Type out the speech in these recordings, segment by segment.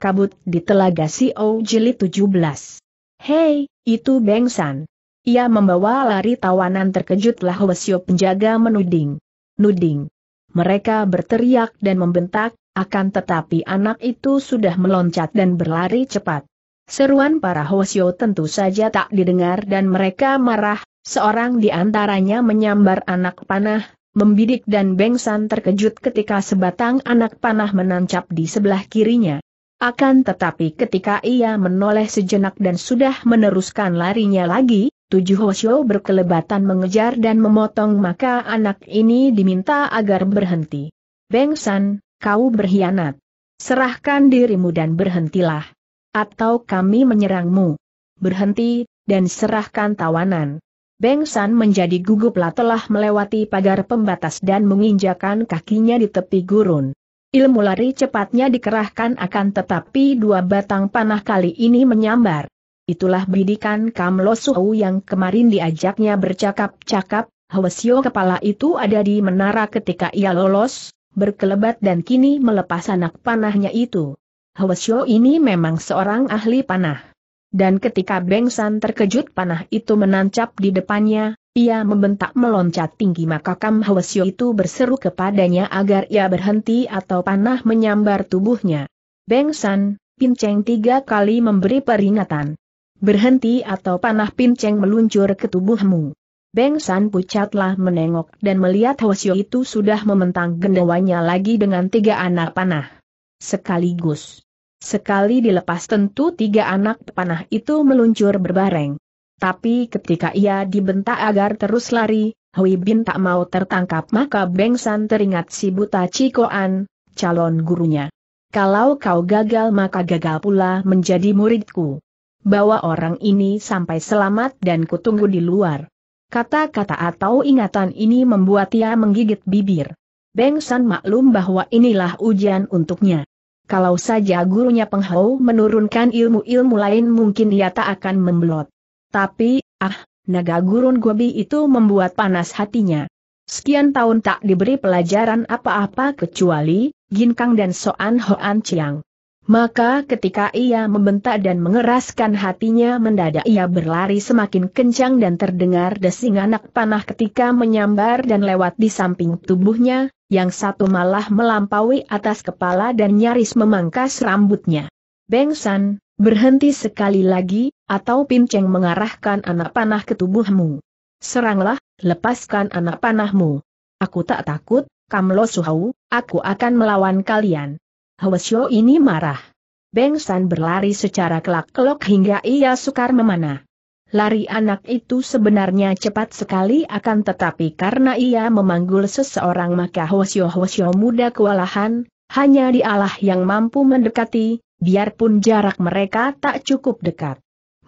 kabut di telaga Sio Jilid 17. Hei, itu Bengsan. Ia membawa lari tawanan terkejutlah Wesio penjaga menuding. Nuding. Mereka berteriak dan membentak, akan tetapi anak itu sudah meloncat dan berlari cepat. Seruan para Hosio tentu saja tak didengar dan mereka marah, seorang di antaranya menyambar anak panah, membidik dan bengsan terkejut ketika sebatang anak panah menancap di sebelah kirinya. Akan tetapi ketika ia menoleh sejenak dan sudah meneruskan larinya lagi, tujuh Hosyo berkelebatan mengejar dan memotong maka anak ini diminta agar berhenti. Beng San, kau berkhianat. Serahkan dirimu dan berhentilah. Atau kami menyerangmu. Berhenti, dan serahkan tawanan. Beng San menjadi gugup telah melewati pagar pembatas dan menginjakan kakinya di tepi gurun. Ilmu lari cepatnya dikerahkan akan tetapi dua batang panah kali ini menyambar. Itulah bidikan Kam Lo Suhu yang kemarin diajaknya bercakap-cakap, Hwasyo kepala itu ada di menara ketika ia lolos, berkelebat dan kini melepas anak panahnya itu. Hwasyo ini memang seorang ahli panah. Dan ketika Beng San terkejut panah itu menancap di depannya, ia membentak meloncat tinggi maka Kam Hwasyo itu berseru kepadanya agar ia berhenti atau panah menyambar tubuhnya. Beng San, Pinceng tiga kali memberi peringatan. Berhenti atau panah Pinceng meluncur ke tubuhmu. Beng San pucatlah menengok dan melihat Hwasyo itu sudah mementang gendawanya lagi dengan tiga anak panah. Sekaligus. Sekali dilepas tentu tiga anak panah itu meluncur berbareng. Tapi ketika ia dibentak agar terus lari, Hui Bin tak mau tertangkap maka Beng San teringat si buta Cikoan, calon gurunya. Kalau kau gagal maka gagal pula menjadi muridku. Bawa orang ini sampai selamat dan kutunggu di luar. Kata-kata atau ingatan ini membuat ia menggigit bibir. Beng San maklum bahwa inilah ujian untuknya. Kalau saja gurunya penghau menurunkan ilmu-ilmu lain mungkin ia tak akan membelot. Tapi, ah, naga gurun gobi itu membuat panas hatinya. Sekian tahun tak diberi pelajaran apa-apa kecuali, Ginkang dan Soan Hoan Chiang. Maka ketika ia membentak dan mengeraskan hatinya mendadak ia berlari semakin kencang dan terdengar desing anak panah ketika menyambar dan lewat di samping tubuhnya, yang satu malah melampaui atas kepala dan nyaris memangkas rambutnya. Bengsan, Berhenti sekali lagi, atau pinceng mengarahkan anak panah ke tubuhmu. Seranglah, lepaskan anak panahmu. Aku tak takut, Kamlo Suhau, aku akan melawan kalian. Hwasyo ini marah. Beng San berlari secara kelak-kelok hingga ia sukar memanah. Lari anak itu sebenarnya cepat sekali akan tetapi karena ia memanggul seseorang maka Hwasyo Hwasyo muda kewalahan, hanya dialah yang mampu mendekati, biarpun jarak mereka tak cukup dekat.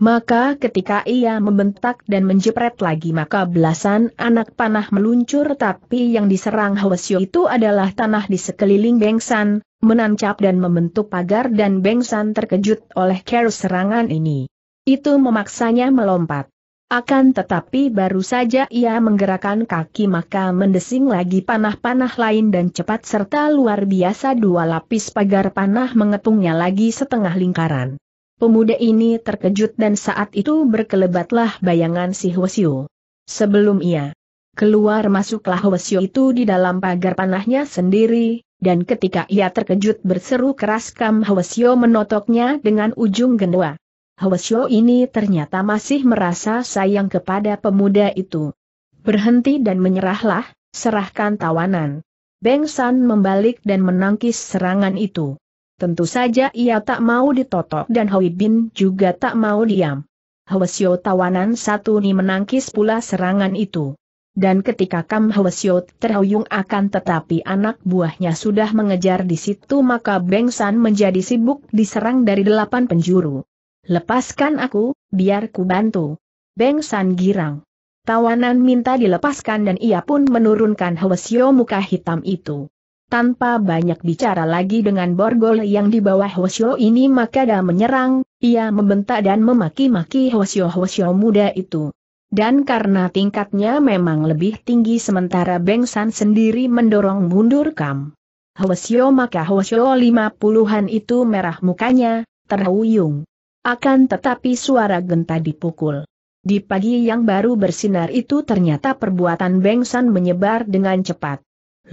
Maka ketika ia membentak dan menjepret lagi maka belasan anak panah meluncur tapi yang diserang Hwasyo itu adalah tanah di sekeliling Bengsan, menancap dan membentuk pagar dan Bengsan terkejut oleh keru serangan ini. Itu memaksanya melompat. Akan tetapi baru saja ia menggerakkan kaki maka mendesing lagi panah-panah lain dan cepat serta luar biasa dua lapis pagar panah mengepungnya lagi setengah lingkaran. Pemuda ini terkejut dan saat itu berkelebatlah bayangan si Hwasyu. Sebelum ia keluar masuklah Hwasyu itu di dalam pagar panahnya sendiri, dan ketika ia terkejut berseru keras Kam Hwasyu menotoknya dengan ujung gendua. Hwasyo ini ternyata masih merasa sayang kepada pemuda itu. Berhenti dan menyerahlah, serahkan tawanan. Beng San membalik dan menangkis serangan itu. Tentu saja ia tak mau ditotok dan Hwi Bin juga tak mau diam. Hwasyo tawanan satu ni menangkis pula serangan itu. Dan ketika Kam Hwasyo terhuyung akan tetapi anak buahnya sudah mengejar di situ maka Beng San menjadi sibuk diserang dari delapan penjuru. Lepaskan aku, biar ku bantu. Beng San girang. Tawanan minta dilepaskan dan ia pun menurunkan Hwasyo muka hitam itu. Tanpa banyak bicara lagi dengan borgol yang di bawah Hwasyo ini maka dia menyerang, ia membentak dan memaki-maki Hwasyo-Hwasyo muda itu. Dan karena tingkatnya memang lebih tinggi sementara Beng San sendiri mendorong mundur Kam. Hwasyo maka Hwasyo lima puluhan itu merah mukanya, terhuyung. Akan tetapi suara genta dipukul. Di pagi yang baru bersinar itu ternyata perbuatan Bengsan menyebar dengan cepat.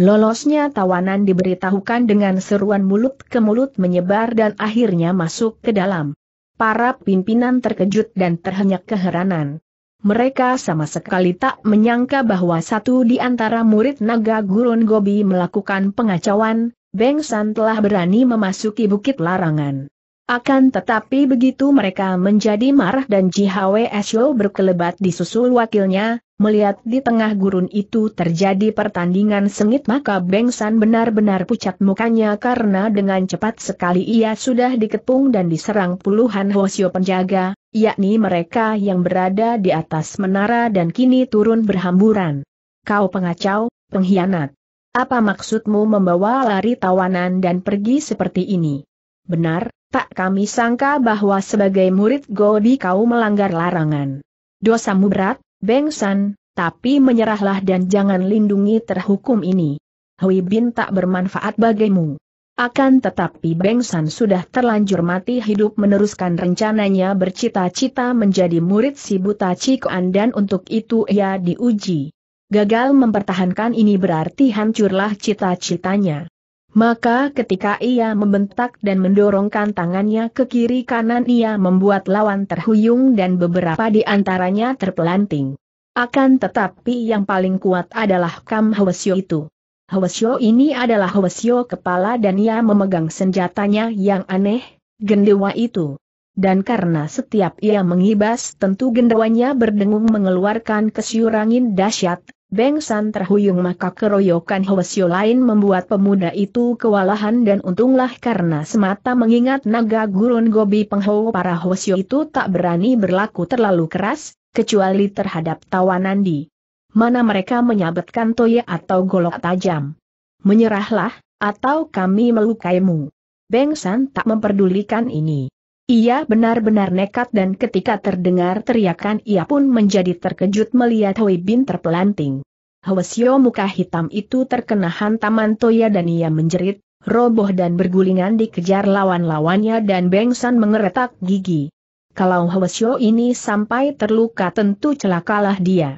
Lolosnya tawanan diberitahukan dengan seruan mulut ke mulut menyebar dan akhirnya masuk ke dalam. Para pimpinan terkejut dan terhenyak keheranan. Mereka sama sekali tak menyangka bahwa satu di antara murid naga Gurun Gobi melakukan pengacauan, Bengsan telah berani memasuki bukit larangan. Akan tetapi begitu mereka menjadi marah dan Ji JHW Esyo berkelebat disusul wakilnya, melihat di tengah gurun itu terjadi pertandingan sengit maka Bengsan benar-benar pucat mukanya karena dengan cepat sekali ia sudah dikepung dan diserang puluhan Hosyo penjaga, yakni mereka yang berada di atas menara dan kini turun berhamburan. Kau pengacau, pengkhianat. Apa maksudmu membawa lari tawanan dan pergi seperti ini? Benar, Tak kami sangka bahwa sebagai murid Godi kau melanggar larangan. Dosamu berat, Bengsan, tapi menyerahlah dan jangan lindungi terhukum ini. Hui Bin tak bermanfaat bagimu. Akan tetapi Bengsan sudah terlanjur mati hidup meneruskan rencananya bercita-cita menjadi murid si buta Cikoan dan untuk itu ia diuji. Gagal mempertahankan ini berarti hancurlah cita-citanya. Maka ketika ia membentak dan mendorongkan tangannya ke kiri kanan ia membuat lawan terhuyung dan beberapa di antaranya terpelanting. Akan tetapi yang paling kuat adalah Kam Hwasyo itu. Hwasyo ini adalah Hwasyo kepala dan ia memegang senjatanya yang aneh, gendewa itu. Dan karena setiap ia mengibas tentu gendewanya berdengung mengeluarkan kesyurangin dahsyat, Beng San terhuyung maka keroyokan Hwasyo lain membuat pemuda itu kewalahan dan untunglah karena semata mengingat naga gurun gobi pengho para Hwasyo itu tak berani berlaku terlalu keras, kecuali terhadap tawanan di mana mereka menyabetkan toya atau golok tajam. Menyerahlah, atau kami melukaimu. Beng San tak memperdulikan ini. Ia benar-benar nekat dan ketika terdengar teriakan ia pun menjadi terkejut melihat Hui Bin terpelanting. Hwasyo muka hitam itu terkena hantaman Toya dan ia menjerit, roboh dan bergulingan dikejar lawan-lawannya dan Bengsan mengeretak gigi. Kalau Hwasyo ini sampai terluka tentu celakalah dia.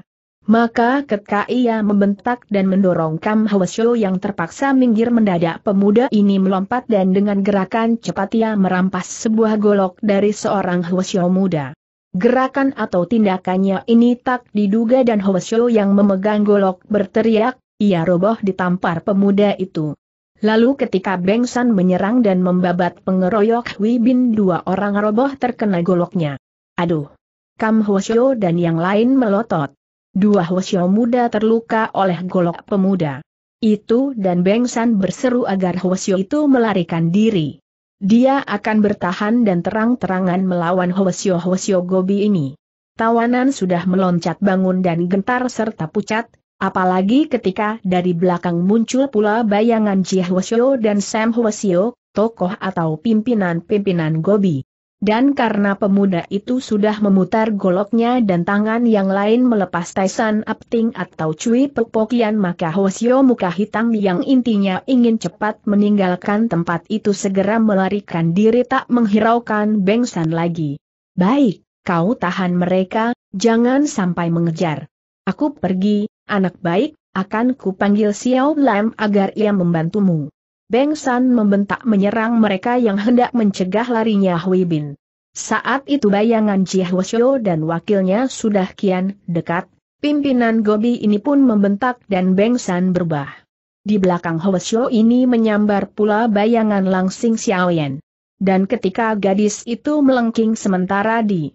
Maka ketika ia membentak dan mendorong Kam Hwasyo yang terpaksa minggir mendadak pemuda ini melompat dan dengan gerakan cepat ia merampas sebuah golok dari seorang Hwasyo muda. Gerakan atau tindakannya ini tak diduga dan Hwasyo yang memegang golok berteriak, ia roboh ditampar pemuda itu. Lalu ketika Beng San menyerang dan membabat pengeroyok Hui Bin dua orang roboh terkena goloknya. Aduh! Kam Hwasyo dan yang lain melotot. Dua Hwasyo muda terluka oleh golok pemuda. Itu dan Bengsan berseru agar Hwasyo itu melarikan diri. Dia akan bertahan dan terang-terangan melawan Hwasyo-Hwasyo Gobi ini. Tawanan sudah meloncat bangun dan gentar serta pucat, apalagi ketika dari belakang muncul pula bayangan Ji Hwasyo dan Sam Hwasyo, tokoh atau pimpinan-pimpinan Gobi. Dan karena pemuda itu sudah memutar goloknya dan tangan yang lain melepas Taisan Apting atau Cui Pepokian maka Hosio muka hitam yang intinya ingin cepat meninggalkan tempat itu segera melarikan diri tak menghiraukan Bengsan lagi. Baik, kau tahan mereka, jangan sampai mengejar. Aku pergi, anak baik, akan kupanggil Xiao Lam agar ia membantumu. Beng San membentak menyerang mereka yang hendak mencegah larinya Hui Bin. Saat itu bayangan Jia Hwasyo dan wakilnya sudah kian dekat, pimpinan Gobi ini pun membentak dan Beng San berubah. Di belakang Hwasyo ini menyambar pula bayangan langsing Xiaoyan. Dan ketika gadis itu melengking sementara di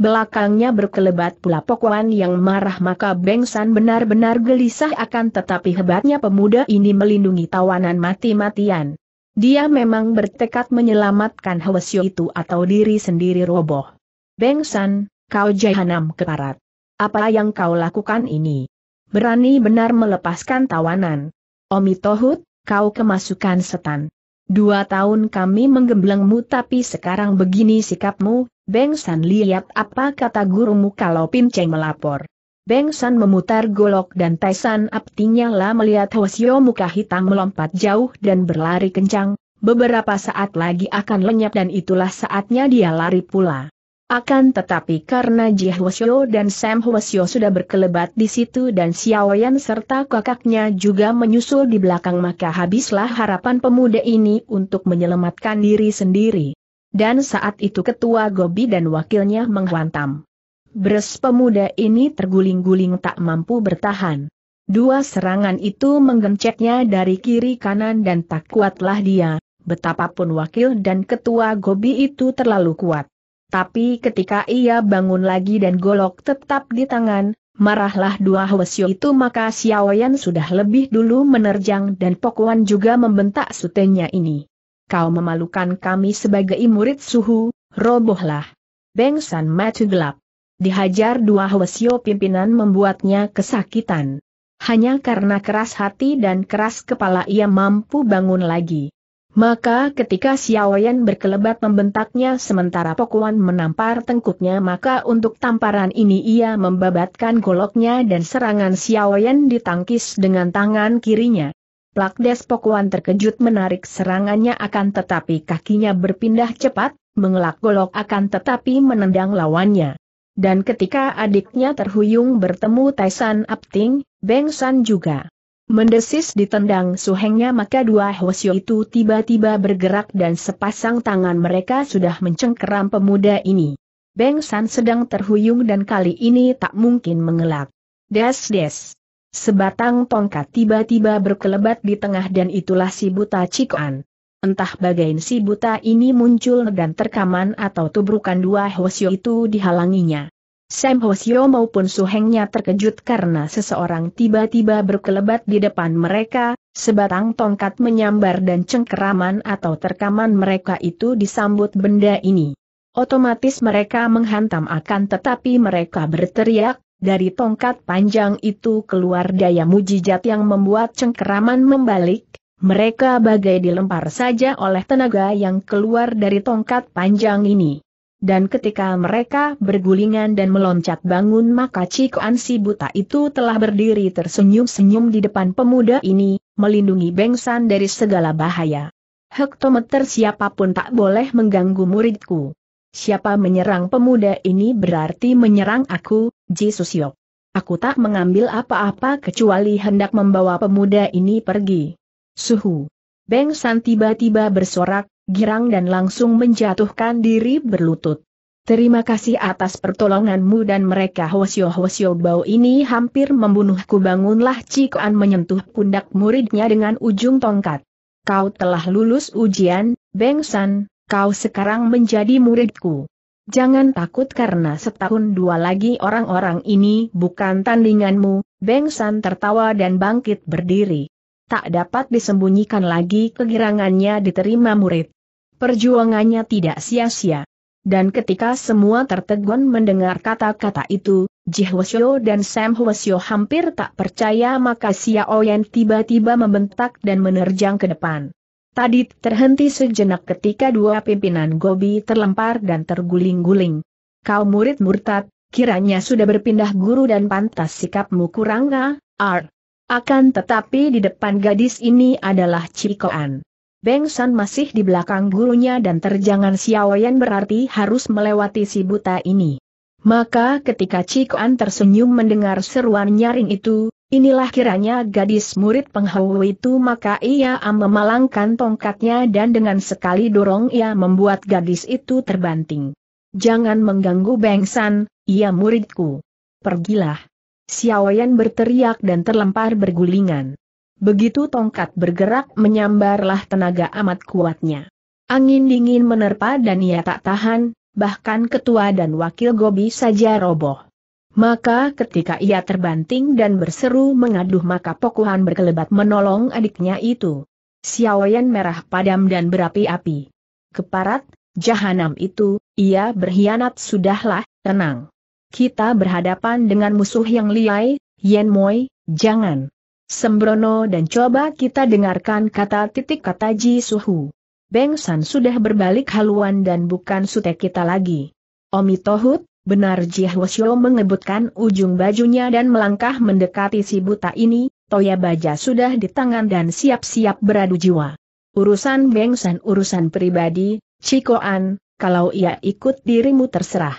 Belakangnya berkelebat pula Pokwan yang marah maka Bengsan benar-benar gelisah akan tetapi hebatnya pemuda ini melindungi tawanan mati-matian. Dia memang bertekad menyelamatkan Hwasyo itu atau diri sendiri roboh. Bengsan, kau jahanam keparat. Apa yang kau lakukan ini? Berani benar melepaskan tawanan. Omi Tohut, kau kemasukan setan. Dua tahun kami menggemblengmu tapi sekarang begini sikapmu, Beng San lihat apa kata gurumu kalau Cheng melapor. Beng San memutar golok dan Tyson aptinya lah melihat Hwasyo muka hitam melompat jauh dan berlari kencang, beberapa saat lagi akan lenyap dan itulah saatnya dia lari pula. Akan tetapi karena Ji Hwasyo dan Sam Hwasyo sudah berkelebat di situ dan Xiao Xiaoyan serta kakaknya juga menyusul di belakang maka habislah harapan pemuda ini untuk menyelamatkan diri sendiri. Dan saat itu ketua Gobi dan wakilnya menghantam. Bres pemuda ini terguling-guling tak mampu bertahan. Dua serangan itu menggencetnya dari kiri kanan dan tak kuatlah dia, betapapun wakil dan ketua Gobi itu terlalu kuat. Tapi ketika ia bangun lagi dan golok tetap di tangan, marahlah dua Hwasyo itu maka Xiaoyan sudah lebih dulu menerjang dan Pokuan juga membentak sutenya ini kau memalukan kami sebagai murid suhu, robohlah. Beng San mati gelap. Dihajar dua Hwasyo pimpinan membuatnya kesakitan. Hanya karena keras hati dan keras kepala ia mampu bangun lagi. Maka ketika Xiaoyan berkelebat membentaknya sementara Pokuan menampar tengkuknya maka untuk tamparan ini ia membabatkan goloknya dan serangan Xiaoyan ditangkis dengan tangan kirinya. Plak Plakdes Pokuan terkejut menarik serangannya akan tetapi kakinya berpindah cepat, mengelak golok akan tetapi menendang lawannya. Dan ketika adiknya terhuyung bertemu Taisan Apting, Beng San juga mendesis ditendang suhengnya maka dua Hwasyo itu tiba-tiba bergerak dan sepasang tangan mereka sudah mencengkeram pemuda ini. Beng San sedang terhuyung dan kali ini tak mungkin mengelak. Des-des. Sebatang tongkat tiba-tiba berkelebat di tengah dan itulah si buta cikuan. Entah bagain si buta ini muncul dan terkaman atau tubrukan dua Hosio itu dihalanginya. Sam Hosio maupun Suhengnya terkejut karena seseorang tiba-tiba berkelebat di depan mereka, sebatang tongkat menyambar dan cengkeraman atau terkaman mereka itu disambut benda ini. Otomatis mereka menghantam akan tetapi mereka berteriak, dari tongkat panjang itu keluar daya mujizat yang membuat cengkeraman membalik, mereka bagai dilempar saja oleh tenaga yang keluar dari tongkat panjang ini. Dan ketika mereka bergulingan dan meloncat bangun maka Cikuan si buta itu telah berdiri tersenyum-senyum di depan pemuda ini, melindungi Bengsan dari segala bahaya. Hektometer siapapun tak boleh mengganggu muridku. Siapa menyerang pemuda ini berarti menyerang aku, Ji Susio. Aku tak mengambil apa-apa kecuali hendak membawa pemuda ini pergi. Suhu. Beng San tiba-tiba bersorak, girang dan langsung menjatuhkan diri berlutut. Terima kasih atas pertolonganmu dan mereka Hwasyo-Hwasyo bau ini hampir membunuhku bangunlah Cikoan menyentuh pundak muridnya dengan ujung tongkat. Kau telah lulus ujian, Beng San, kau sekarang menjadi muridku. Jangan takut karena setahun dua lagi orang-orang ini bukan tandinganmu, Beng San tertawa dan bangkit berdiri. Tak dapat disembunyikan lagi kegirangannya diterima murid. Perjuangannya tidak sia-sia. Dan ketika semua tertegun mendengar kata-kata itu, Jihwasyo dan Sam Hwasyo hampir tak percaya maka Xiao tiba-tiba membentak dan menerjang ke depan. Tadi terhenti sejenak ketika dua pimpinan Gobi terlempar dan terguling-guling. Kau murid murtad, kiranya sudah berpindah guru dan pantas sikapmu kurang ah, ar. Akan tetapi di depan gadis ini adalah Cikoan. Beng San masih di belakang gurunya dan terjangan Xiaoyan berarti harus melewati si buta ini. Maka ketika Cikoan tersenyum mendengar seruan nyaring itu, Inilah kiranya gadis murid penghawu itu maka ia memalangkan tongkatnya dan dengan sekali dorong ia membuat gadis itu terbanting. Jangan mengganggu Bengsan, ia muridku. Pergilah. Xiaoyan berteriak dan terlempar bergulingan. Begitu tongkat bergerak menyambarlah tenaga amat kuatnya. Angin dingin menerpa dan ia tak tahan, bahkan ketua dan wakil Gobi saja roboh. Maka ketika ia terbanting dan berseru mengaduh maka Pokuhan berkelebat menolong adiknya itu. Xiaoyan merah padam dan berapi-api. Keparat, jahanam itu, ia berkhianat sudahlah, tenang. Kita berhadapan dengan musuh yang liai, Yen Moi, jangan. Sembrono dan coba kita dengarkan kata titik kata Ji Suhu. Beng San sudah berbalik haluan dan bukan sute kita lagi. Omi Tohut, Benar Ji Hwasyo mengebutkan ujung bajunya dan melangkah mendekati si buta ini, toya baja sudah di tangan dan siap-siap beradu jiwa. Urusan bengsan urusan pribadi, Cikoan, kalau ia ikut dirimu terserah.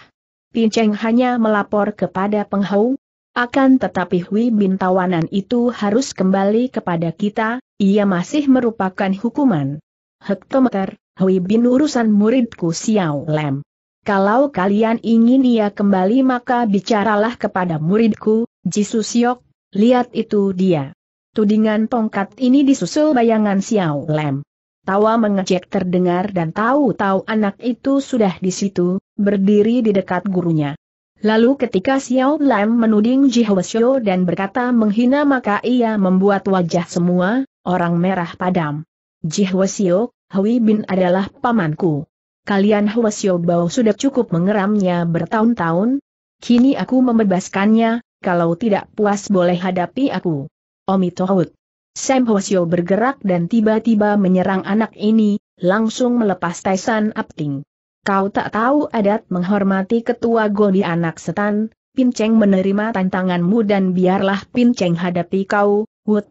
Pinceng hanya melapor kepada penghau, akan tetapi Hui bin tawanan itu harus kembali kepada kita, ia masih merupakan hukuman. Hektometer, Hui Bin urusan muridku Xiao Lem. Kalau kalian ingin ia kembali maka bicaralah kepada muridku, Jisus Yok, lihat itu dia. Tudingan tongkat ini disusul bayangan Xiao Lem. Tawa mengecek terdengar dan tahu-tahu anak itu sudah di situ, berdiri di dekat gurunya. Lalu ketika Xiao Lam menuding Jihoesyo dan berkata menghina maka ia membuat wajah semua, orang merah padam. Jihoesyo, Hui Bin adalah pamanku kalian Bao sudah cukup mengeramnya bertahun-tahun? Kini aku membebaskannya, kalau tidak puas boleh hadapi aku. Omi Tohut. Sam Hwasyo bergerak dan tiba-tiba menyerang anak ini, langsung melepas Taisan Apting. Kau tak tahu adat menghormati ketua Goni anak setan, Pinceng menerima tantanganmu dan biarlah Pinceng hadapi kau, Wood,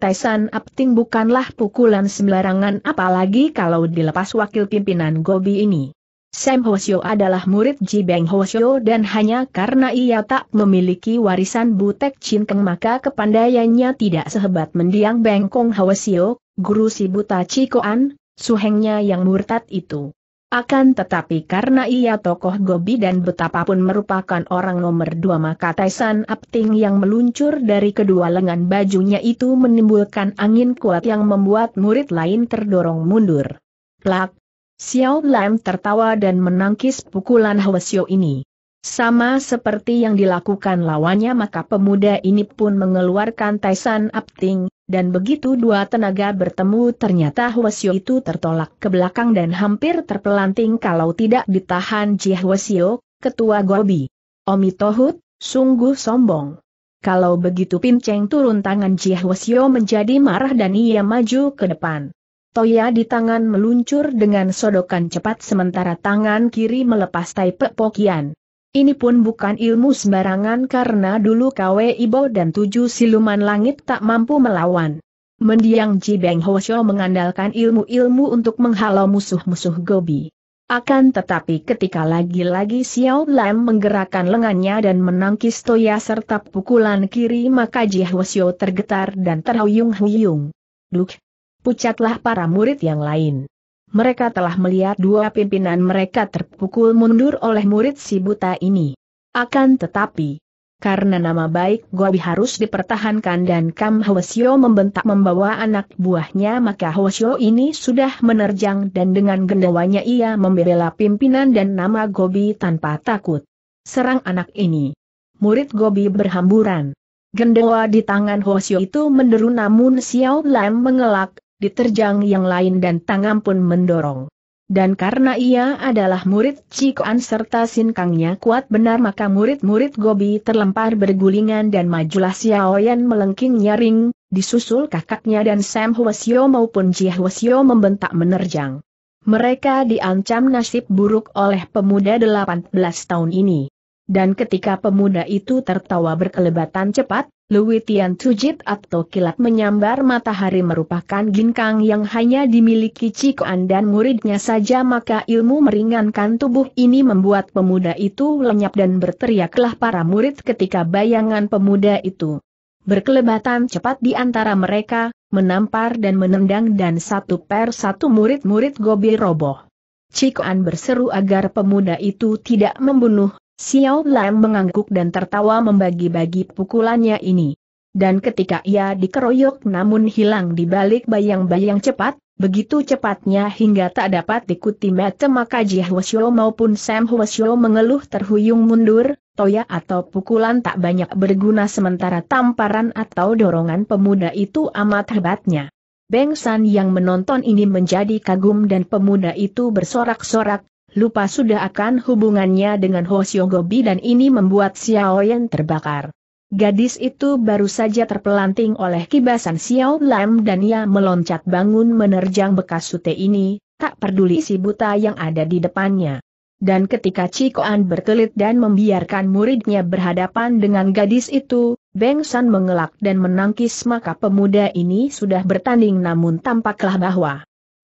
Taisan Apting bukanlah pukulan sembarangan apalagi kalau dilepas wakil pimpinan Gobi ini. Sam Hosyo adalah murid Ji Beng Hosyo dan hanya karena ia tak memiliki warisan Butek Chin Keng maka kepandaiannya tidak sehebat mendiang Beng Kong Hosyo, guru si buta Cikoan, suhengnya yang murtad itu. Akan tetapi karena ia tokoh Gobi dan betapapun merupakan orang nomor dua maka Taisan Apting yang meluncur dari kedua lengan bajunya itu menimbulkan angin kuat yang membuat murid lain terdorong mundur. Plak! Xiao Lam tertawa dan menangkis pukulan Hwasyo ini. Sama seperti yang dilakukan lawannya maka pemuda ini pun mengeluarkan Taisan Apting, dan begitu dua tenaga bertemu ternyata Huasio itu tertolak ke belakang dan hampir terpelanting kalau tidak ditahan Ji Huasio, ketua Gobi. Omi Tohut, sungguh sombong. Kalau begitu pinceng turun tangan Ji Hwasyo menjadi marah dan ia maju ke depan. Toya di tangan meluncur dengan sodokan cepat sementara tangan kiri melepas Taipe pokian. Ini pun bukan ilmu sembarangan karena dulu Kwe Ibo dan tujuh siluman langit tak mampu melawan. Mendiang Ji Beng Hoshio mengandalkan ilmu-ilmu untuk menghalau musuh-musuh Gobi. Akan tetapi ketika lagi-lagi Xiao Lam menggerakkan lengannya dan menangkis toya serta pukulan kiri maka Ji Hoshio tergetar dan terhuyung-huyung. Duk! Pucatlah para murid yang lain mereka telah melihat dua pimpinan mereka terpukul mundur oleh murid si buta ini. Akan tetapi, karena nama baik Gobi harus dipertahankan dan Kam Hwasyo membentak membawa anak buahnya maka Hwasyo ini sudah menerjang dan dengan gendawanya ia membela pimpinan dan nama Gobi tanpa takut. Serang anak ini. Murid Gobi berhamburan. Gendawa di tangan Hwasyo itu menderu namun Xiao Lam mengelak, diterjang yang lain dan tangan pun mendorong. Dan karena ia adalah murid Cikoan serta sinkangnya kuat benar maka murid-murid Gobi terlempar bergulingan dan majulah Xiaoyan melengking nyaring, disusul kakaknya dan Sam Huasio maupun Ji Huasio membentak menerjang. Mereka diancam nasib buruk oleh pemuda 18 tahun ini. Dan ketika pemuda itu tertawa berkelebatan cepat, Luwitian Tian Tujit atau kilat menyambar matahari merupakan ginkang yang hanya dimiliki Cikoan dan muridnya saja maka ilmu meringankan tubuh ini membuat pemuda itu lenyap dan berteriaklah para murid ketika bayangan pemuda itu berkelebatan cepat di antara mereka, menampar dan menendang dan satu per satu murid-murid gobi roboh. Cikoan berseru agar pemuda itu tidak membunuh Xiao Lam mengangguk dan tertawa membagi-bagi pukulannya ini. Dan ketika ia dikeroyok namun hilang di balik bayang-bayang cepat, begitu cepatnya hingga tak dapat dikuti mata maka Ji maupun Sam Hwasyo mengeluh terhuyung mundur, toya atau pukulan tak banyak berguna sementara tamparan atau dorongan pemuda itu amat hebatnya. Beng San yang menonton ini menjadi kagum dan pemuda itu bersorak-sorak, lupa sudah akan hubungannya dengan Ho Gobi dan ini membuat Xiao Yan terbakar. Gadis itu baru saja terpelanting oleh kibasan Xiao Lam dan ia meloncat bangun menerjang bekas sute ini, tak peduli si buta yang ada di depannya. Dan ketika Cikoan berkelit dan membiarkan muridnya berhadapan dengan gadis itu, Beng San mengelak dan menangkis maka pemuda ini sudah bertanding namun tampaklah bahwa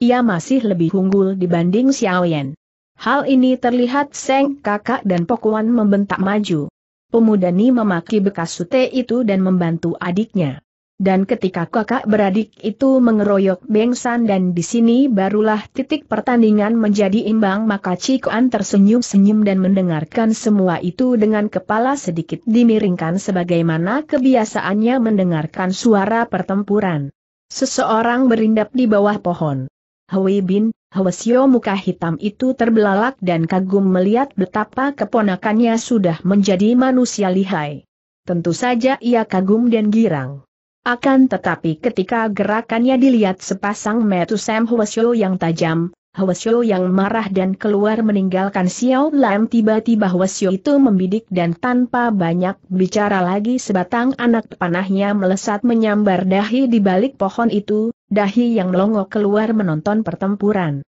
ia masih lebih unggul dibanding Xiao Yan. Hal ini terlihat Seng kakak dan Pokuan membentak maju. Pemuda Ni memaki bekas sute itu dan membantu adiknya. Dan ketika kakak beradik itu mengeroyok Bengsan dan di sini barulah titik pertandingan menjadi imbang maka Cikuan tersenyum-senyum dan mendengarkan semua itu dengan kepala sedikit dimiringkan sebagaimana kebiasaannya mendengarkan suara pertempuran. Seseorang berindap di bawah pohon. Hui Bin, Hwasyo muka hitam itu terbelalak dan kagum melihat betapa keponakannya sudah menjadi manusia lihai. Tentu saja ia kagum dan girang. Akan tetapi ketika gerakannya dilihat sepasang metu Sam Hwasyo yang tajam, Hwasyo yang marah dan keluar meninggalkan Xiao Lam tiba-tiba Hwasyo itu membidik dan tanpa banyak bicara lagi sebatang anak panahnya melesat menyambar dahi di balik pohon itu, dahi yang melongo keluar menonton pertempuran.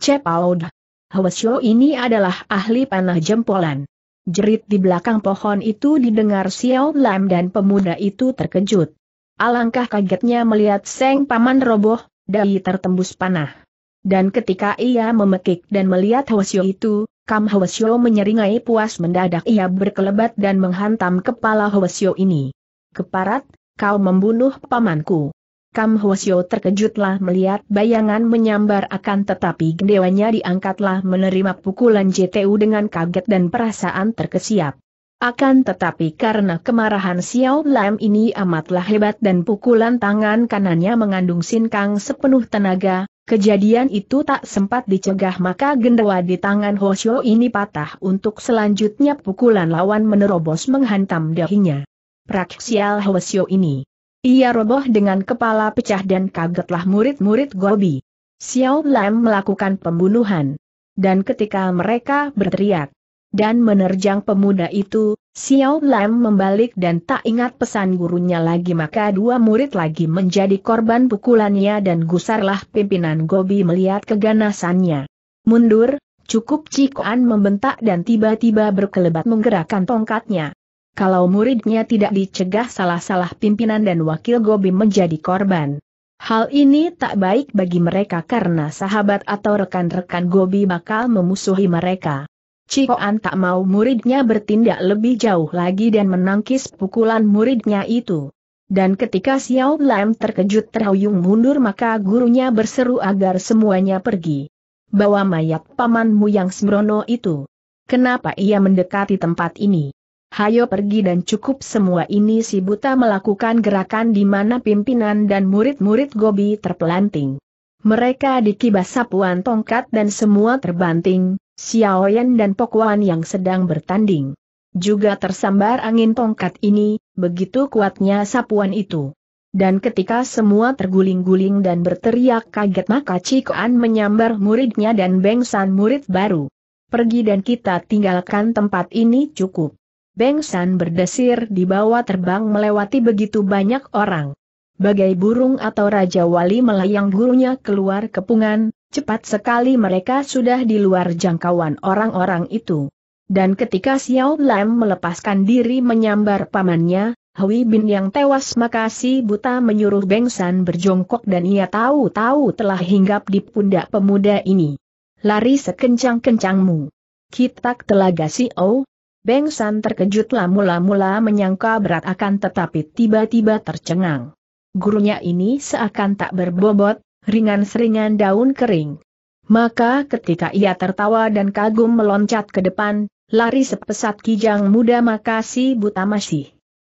Cepaud. Hwasyo ini adalah ahli panah jempolan. Jerit di belakang pohon itu didengar Xiao Lam dan pemuda itu terkejut. Alangkah kagetnya melihat Seng Paman roboh, dahi tertembus panah. Dan ketika ia memekik dan melihat Hwasyo itu, Kam Hwasyo menyeringai puas mendadak ia berkelebat dan menghantam kepala Hwasyo ini. Keparat, kau membunuh pamanku. Kam Hwasyo terkejutlah melihat bayangan menyambar akan tetapi gendewanya diangkatlah menerima pukulan JTU dengan kaget dan perasaan terkesiap. Akan tetapi karena kemarahan Xiao Lam ini amatlah hebat dan pukulan tangan kanannya mengandung sinkang sepenuh tenaga, Kejadian itu tak sempat dicegah maka gendawa di tangan Hoshio ini patah untuk selanjutnya pukulan lawan menerobos menghantam dahinya. Praksial Hoshio ini. Ia roboh dengan kepala pecah dan kagetlah murid-murid Gobi. Xiao Lam melakukan pembunuhan. Dan ketika mereka berteriak dan menerjang pemuda itu, Xiao Lam membalik dan tak ingat pesan gurunya lagi maka dua murid lagi menjadi korban pukulannya dan gusarlah pimpinan Gobi melihat keganasannya. Mundur, cukup Cikuan membentak dan tiba-tiba berkelebat menggerakkan tongkatnya. Kalau muridnya tidak dicegah salah-salah pimpinan dan wakil Gobi menjadi korban. Hal ini tak baik bagi mereka karena sahabat atau rekan-rekan Gobi bakal memusuhi mereka. Cikoan tak mau muridnya bertindak lebih jauh lagi dan menangkis pukulan muridnya itu. Dan ketika Xiao Lam terkejut terhuyung mundur maka gurunya berseru agar semuanya pergi. Bawa mayat pamanmu yang sembrono itu. Kenapa ia mendekati tempat ini? Hayo pergi dan cukup semua ini si buta melakukan gerakan di mana pimpinan dan murid-murid Gobi terpelanting. Mereka dikibas sapuan tongkat dan semua terbanting, Xiaoyan dan Pokuan yang sedang bertanding. Juga tersambar angin tongkat ini, begitu kuatnya sapuan itu. Dan ketika semua terguling-guling dan berteriak kaget maka Cikoan menyambar muridnya dan Bengsan murid baru. Pergi dan kita tinggalkan tempat ini cukup. Bengsan berdesir di bawah terbang melewati begitu banyak orang. Bagai burung atau raja wali melayang gurunya keluar kepungan, cepat sekali mereka sudah di luar jangkauan orang-orang itu. Dan ketika Xiao Lam melepaskan diri menyambar pamannya, Hui Bin yang tewas maka buta menyuruh Beng San berjongkok dan ia tahu-tahu telah hinggap di pundak pemuda ini. Lari sekencang-kencangmu. Kitak telaga Xiao. oh. Beng San terkejut mula-mula menyangka berat akan tetapi tiba-tiba tercengang gurunya ini seakan tak berbobot, ringan-seringan daun kering. Maka ketika ia tertawa dan kagum meloncat ke depan, lari sepesat kijang muda maka buta masih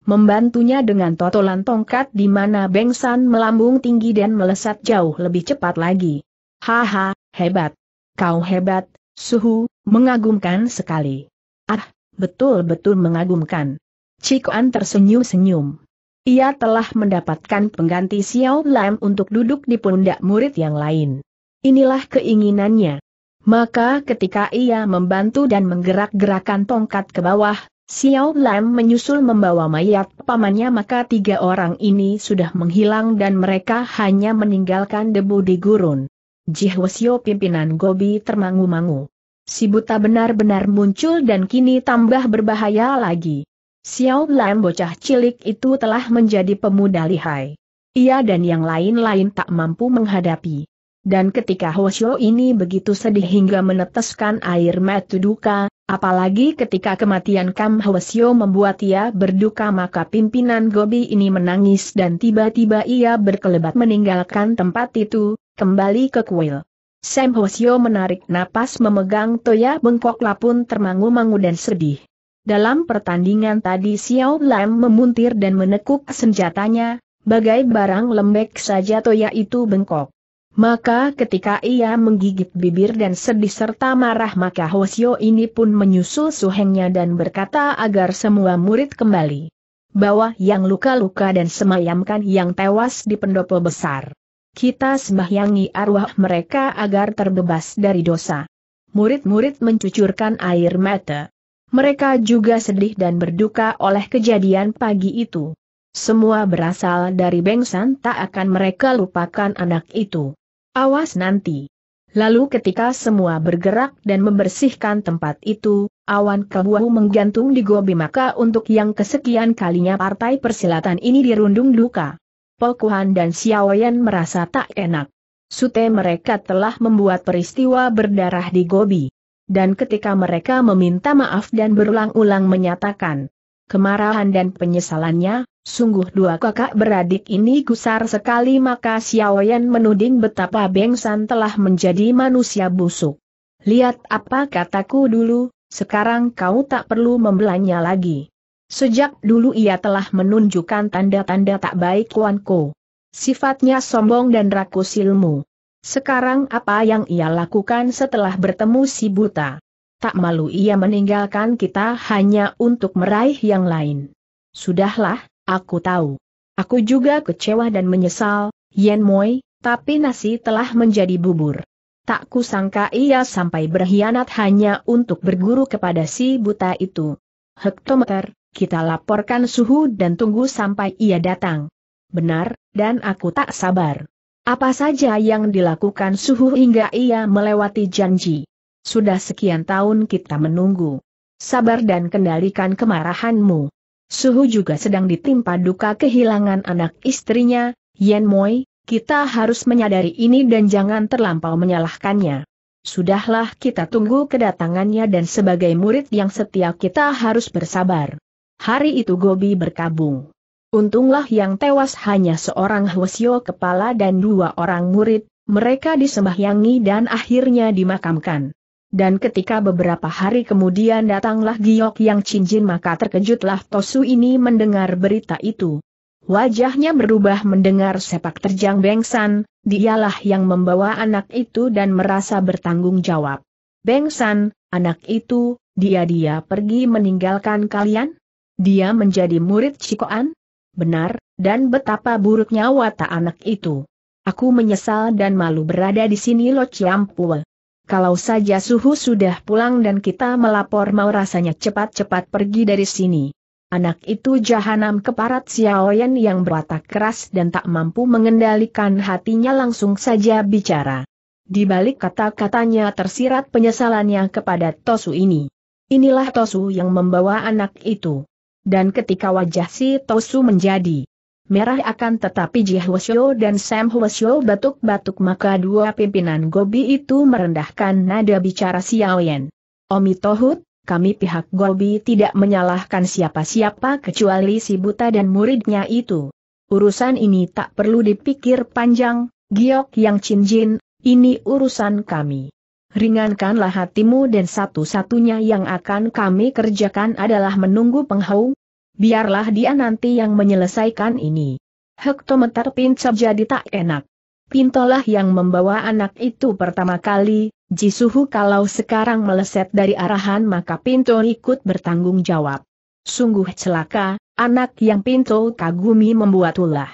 membantunya dengan totolan tongkat di mana Bengsan melambung tinggi dan melesat jauh lebih cepat lagi. Haha, hebat. Kau hebat, Suhu, mengagumkan sekali. Ah, betul-betul mengagumkan. Cikuan tersenyum-senyum. Ia telah mendapatkan pengganti Xiao Lam untuk duduk di pundak murid yang lain. Inilah keinginannya. Maka ketika ia membantu dan menggerak-gerakan tongkat ke bawah, Xiao Lam menyusul membawa mayat pamannya maka tiga orang ini sudah menghilang dan mereka hanya meninggalkan debu di gurun. Jihwasyo pimpinan Gobi termangu-mangu. Si buta benar-benar muncul dan kini tambah berbahaya lagi. Xiao Lam bocah cilik itu telah menjadi pemuda lihai. Ia dan yang lain-lain tak mampu menghadapi. Dan ketika Hoshio ini begitu sedih hingga meneteskan air mata duka, apalagi ketika kematian Kam Hoshio membuat ia berduka maka pimpinan Gobi ini menangis dan tiba-tiba ia berkelebat meninggalkan tempat itu, kembali ke kuil. Sam Hoshio menarik napas memegang toya bengkok lapun termangu-mangu dan sedih. Dalam pertandingan tadi Xiao Lam memuntir dan menekuk senjatanya, bagai barang lembek saja toya itu bengkok. Maka ketika ia menggigit bibir dan sedih serta marah maka Hosio ini pun menyusul suhengnya dan berkata agar semua murid kembali. Bawa yang luka-luka dan semayamkan yang tewas di pendopo besar. Kita sembahyangi arwah mereka agar terbebas dari dosa. Murid-murid mencucurkan air mata mereka juga sedih dan berduka oleh kejadian pagi itu. Semua berasal dari Bengsan tak akan mereka lupakan anak itu. Awas nanti. Lalu ketika semua bergerak dan membersihkan tempat itu, awan kebuahu menggantung di Gobi maka untuk yang kesekian kalinya partai persilatan ini dirundung duka. Polkuhan dan Xiaoyan merasa tak enak. Sute mereka telah membuat peristiwa berdarah di Gobi dan ketika mereka meminta maaf dan berulang-ulang menyatakan kemarahan dan penyesalannya, sungguh dua kakak beradik ini gusar sekali maka Xiaoyan menuding betapa Beng San telah menjadi manusia busuk. Lihat apa kataku dulu, sekarang kau tak perlu membelanya lagi. Sejak dulu ia telah menunjukkan tanda-tanda tak baik Kuan Ko. Sifatnya sombong dan rakus ilmu. Sekarang apa yang ia lakukan setelah bertemu si buta? Tak malu ia meninggalkan kita hanya untuk meraih yang lain. Sudahlah, aku tahu. Aku juga kecewa dan menyesal, Yen Moi, tapi nasi telah menjadi bubur. Tak kusangka ia sampai berkhianat hanya untuk berguru kepada si buta itu. Hektometer, kita laporkan suhu dan tunggu sampai ia datang. Benar, dan aku tak sabar. Apa saja yang dilakukan suhu hingga ia melewati janji. Sudah sekian tahun kita menunggu. Sabar dan kendalikan kemarahanmu. Suhu juga sedang ditimpa duka kehilangan anak istrinya, Yen Moi, kita harus menyadari ini dan jangan terlampau menyalahkannya. Sudahlah kita tunggu kedatangannya dan sebagai murid yang setia kita harus bersabar. Hari itu Gobi berkabung. Untunglah yang tewas hanya seorang Hwasyo kepala dan dua orang murid, mereka disembahyangi dan akhirnya dimakamkan. Dan ketika beberapa hari kemudian datanglah Giok yang cincin maka terkejutlah Tosu ini mendengar berita itu. Wajahnya berubah mendengar sepak terjang Bengsan, dialah yang membawa anak itu dan merasa bertanggung jawab. Bengsan, anak itu, dia-dia pergi meninggalkan kalian? Dia menjadi murid Cikoan? benar, dan betapa buruknya watak anak itu. Aku menyesal dan malu berada di sini Lo Chiampue. Kalau saja suhu sudah pulang dan kita melapor mau rasanya cepat-cepat pergi dari sini. Anak itu jahanam keparat Xiaoyan yang berwatak keras dan tak mampu mengendalikan hatinya langsung saja bicara. Di balik kata-katanya tersirat penyesalannya kepada Tosu ini. Inilah Tosu yang membawa anak itu. Dan ketika wajah si Tosu menjadi merah akan tetapi Ji Hwasyo dan Sam Hwasyo batuk-batuk maka dua pimpinan Gobi itu merendahkan nada bicara Xiao Yan. Omi Tohut, kami pihak Gobi tidak menyalahkan siapa-siapa kecuali si buta dan muridnya itu. Urusan ini tak perlu dipikir panjang, Giok Yang Chin ini urusan kami ringankanlah hatimu dan satu-satunya yang akan kami kerjakan adalah menunggu Penghau. Biarlah dia nanti yang menyelesaikan ini. Hektometer pincap jadi tak enak. Pintolah yang membawa anak itu pertama kali, Jisuhu kalau sekarang meleset dari arahan maka Pinto ikut bertanggung jawab. Sungguh celaka, anak yang Pinto kagumi membuat ulah.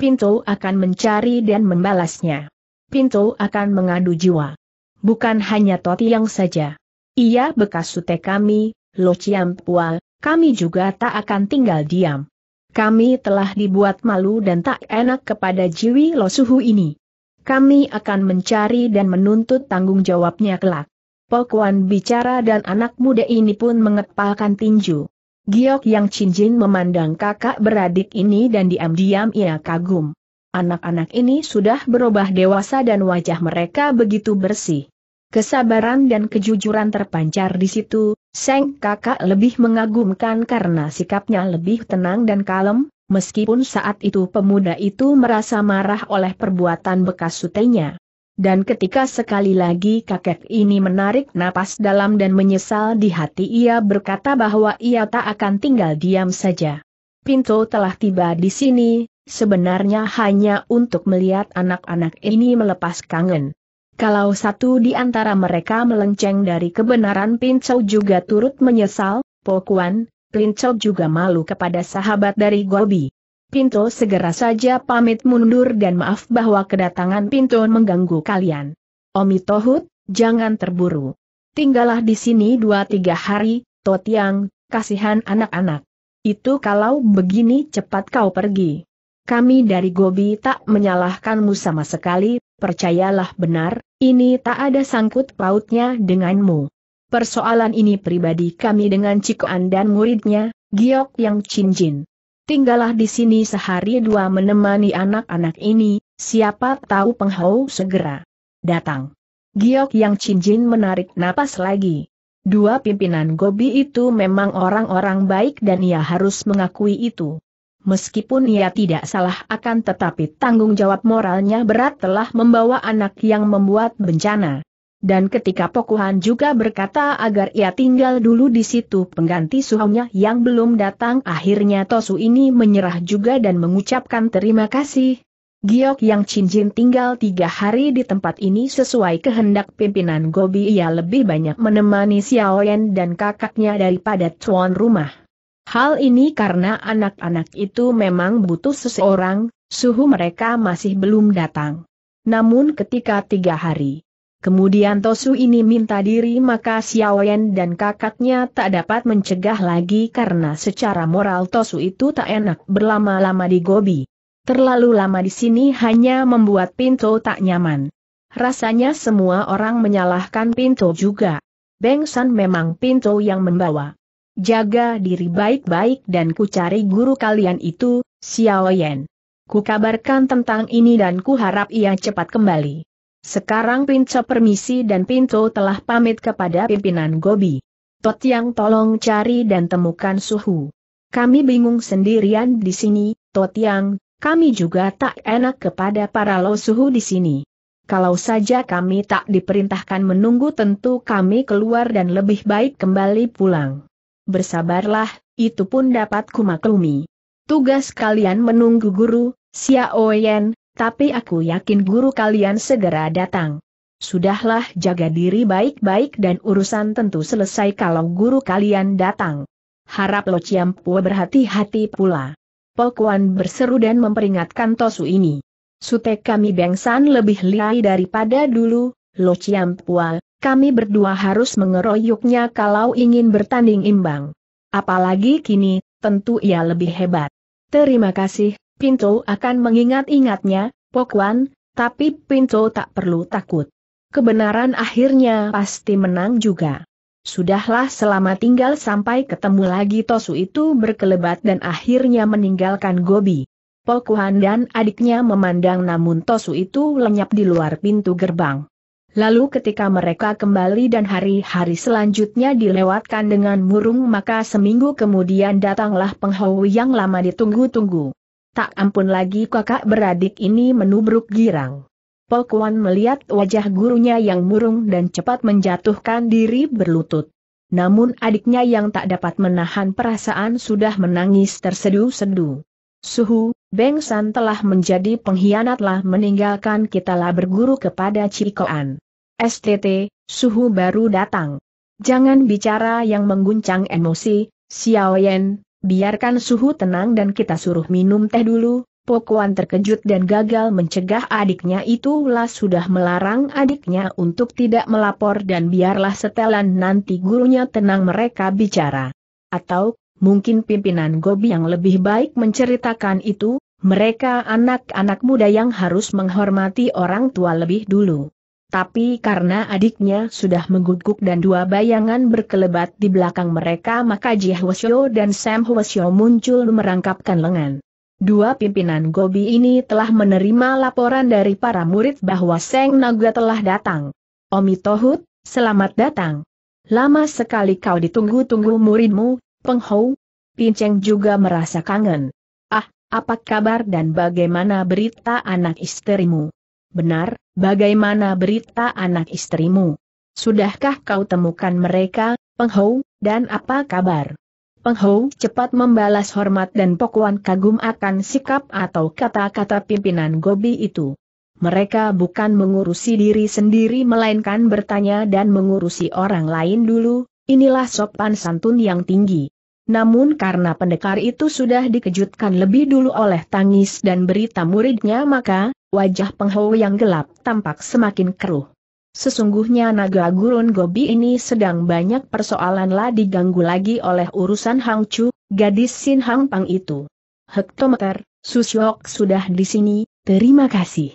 Pinto akan mencari dan membalasnya. Pinto akan mengadu jiwa bukan hanya Toti yang saja. Ia bekas sute kami, Lo Chiam Pua, kami juga tak akan tinggal diam. Kami telah dibuat malu dan tak enak kepada Jiwi Lo Suhu ini. Kami akan mencari dan menuntut tanggung jawabnya kelak. Pokuan bicara dan anak muda ini pun mengepalkan tinju. Giok yang cincin memandang kakak beradik ini dan diam-diam ia kagum. Anak-anak ini sudah berubah dewasa dan wajah mereka begitu bersih. Kesabaran dan kejujuran terpancar di situ, Seng kakak lebih mengagumkan karena sikapnya lebih tenang dan kalem, meskipun saat itu pemuda itu merasa marah oleh perbuatan bekas sutenya. Dan ketika sekali lagi kakek ini menarik napas dalam dan menyesal di hati ia berkata bahwa ia tak akan tinggal diam saja. Pinto telah tiba di sini, sebenarnya hanya untuk melihat anak-anak ini melepas kangen. Kalau satu di antara mereka melenceng dari kebenaran Pincau juga turut menyesal, Pokuan, Pincau juga malu kepada sahabat dari Gobi. Pinto segera saja pamit mundur dan maaf bahwa kedatangan Pinto mengganggu kalian. Omi Tohut, jangan terburu. Tinggallah di sini dua tiga hari, Totiang, kasihan anak-anak. Itu kalau begini cepat kau pergi. Kami dari Gobi tak menyalahkanmu sama sekali, percayalah benar, ini tak ada sangkut pautnya denganmu. Persoalan ini pribadi kami dengan Cikoan dan muridnya, Giok Yang cincin. Tinggallah di sini sehari dua menemani anak-anak ini, siapa tahu penghau segera datang. Giok Yang cincin menarik napas lagi. Dua pimpinan Gobi itu memang orang-orang baik dan ia harus mengakui itu. Meskipun ia tidak salah akan tetapi tanggung jawab moralnya berat telah membawa anak yang membuat bencana. Dan ketika Pokuhan juga berkata agar ia tinggal dulu di situ pengganti suaminya yang belum datang akhirnya Tosu ini menyerah juga dan mengucapkan terima kasih. Giok yang cincin tinggal tiga hari di tempat ini sesuai kehendak pimpinan Gobi ia lebih banyak menemani Xiaoyan dan kakaknya daripada tuan rumah. Hal ini karena anak-anak itu memang butuh seseorang, suhu mereka masih belum datang. Namun ketika tiga hari kemudian Tosu ini minta diri maka Xiaoyan dan kakaknya tak dapat mencegah lagi karena secara moral Tosu itu tak enak berlama-lama di Gobi. Terlalu lama di sini hanya membuat Pinto tak nyaman. Rasanya semua orang menyalahkan Pinto juga. Beng San memang Pinto yang membawa. Jaga diri baik-baik dan ku cari guru kalian itu, Xiao Yan. Ku kabarkan tentang ini dan ku harap ia cepat kembali. Sekarang Pinto permisi dan Pinto telah pamit kepada pimpinan Gobi. Tot yang tolong cari dan temukan suhu. Kami bingung sendirian di sini, Tot yang, kami juga tak enak kepada para lo suhu di sini. Kalau saja kami tak diperintahkan menunggu tentu kami keluar dan lebih baik kembali pulang bersabarlah, itu pun dapat kumaklumi. Tugas kalian menunggu guru, Xiao Yan, tapi aku yakin guru kalian segera datang. Sudahlah jaga diri baik-baik dan urusan tentu selesai kalau guru kalian datang. Harap Lo Chiampua berhati-hati pula. Pokuan berseru dan memperingatkan Tosu ini. Sute kami bengsan lebih liai daripada dulu, Lo Chiampua, kami berdua harus mengeroyoknya kalau ingin bertanding imbang. Apalagi kini, tentu ia lebih hebat. Terima kasih, Pinto akan mengingat-ingatnya, Pokwan, tapi Pinto tak perlu takut. Kebenaran akhirnya pasti menang juga. Sudahlah selama tinggal sampai ketemu lagi Tosu itu berkelebat dan akhirnya meninggalkan Gobi. Pokuhan dan adiknya memandang namun Tosu itu lenyap di luar pintu gerbang. Lalu ketika mereka kembali dan hari-hari selanjutnya dilewatkan dengan murung maka seminggu kemudian datanglah penghau yang lama ditunggu-tunggu. Tak ampun lagi kakak beradik ini menubruk girang. Pokuan melihat wajah gurunya yang murung dan cepat menjatuhkan diri berlutut. Namun adiknya yang tak dapat menahan perasaan sudah menangis tersedu-sedu. Suhu, Bengsan telah menjadi pengkhianatlah meninggalkan kitalah berguru kepada Cikoan. STT, suhu baru datang. Jangan bicara yang mengguncang emosi, Yan, biarkan suhu tenang dan kita suruh minum teh dulu. Pokuan terkejut dan gagal mencegah adiknya itu lah sudah melarang adiknya untuk tidak melapor dan biarlah setelan nanti gurunya tenang mereka bicara. Atau, mungkin pimpinan Gobi yang lebih baik menceritakan itu, mereka anak-anak muda yang harus menghormati orang tua lebih dulu. Tapi karena adiknya sudah mengguguk dan dua bayangan berkelebat di belakang mereka maka Ji Hwasyo dan Sam Hwasyo muncul merangkapkan lengan. Dua pimpinan Gobi ini telah menerima laporan dari para murid bahwa Seng Naga telah datang. Omi Tohut, selamat datang. Lama sekali kau ditunggu-tunggu muridmu, Peng Hou. Pinceng juga merasa kangen. Ah, apa kabar dan bagaimana berita anak istrimu? Benar, Bagaimana berita anak istrimu? Sudahkah kau temukan mereka, Penghou, dan apa kabar? Penghou cepat membalas hormat dan Pokuan kagum akan sikap atau kata-kata pimpinan Gobi itu. Mereka bukan mengurusi diri sendiri melainkan bertanya dan mengurusi orang lain dulu, inilah sopan santun yang tinggi. Namun karena pendekar itu sudah dikejutkan lebih dulu oleh tangis dan berita muridnya maka, wajah penghawa yang gelap tampak semakin keruh. Sesungguhnya naga gurun Gobi ini sedang banyak persoalan lah diganggu lagi oleh urusan Hang Chu, gadis Sin Hang Pang itu. Hektometer, Susyok sudah di sini, terima kasih.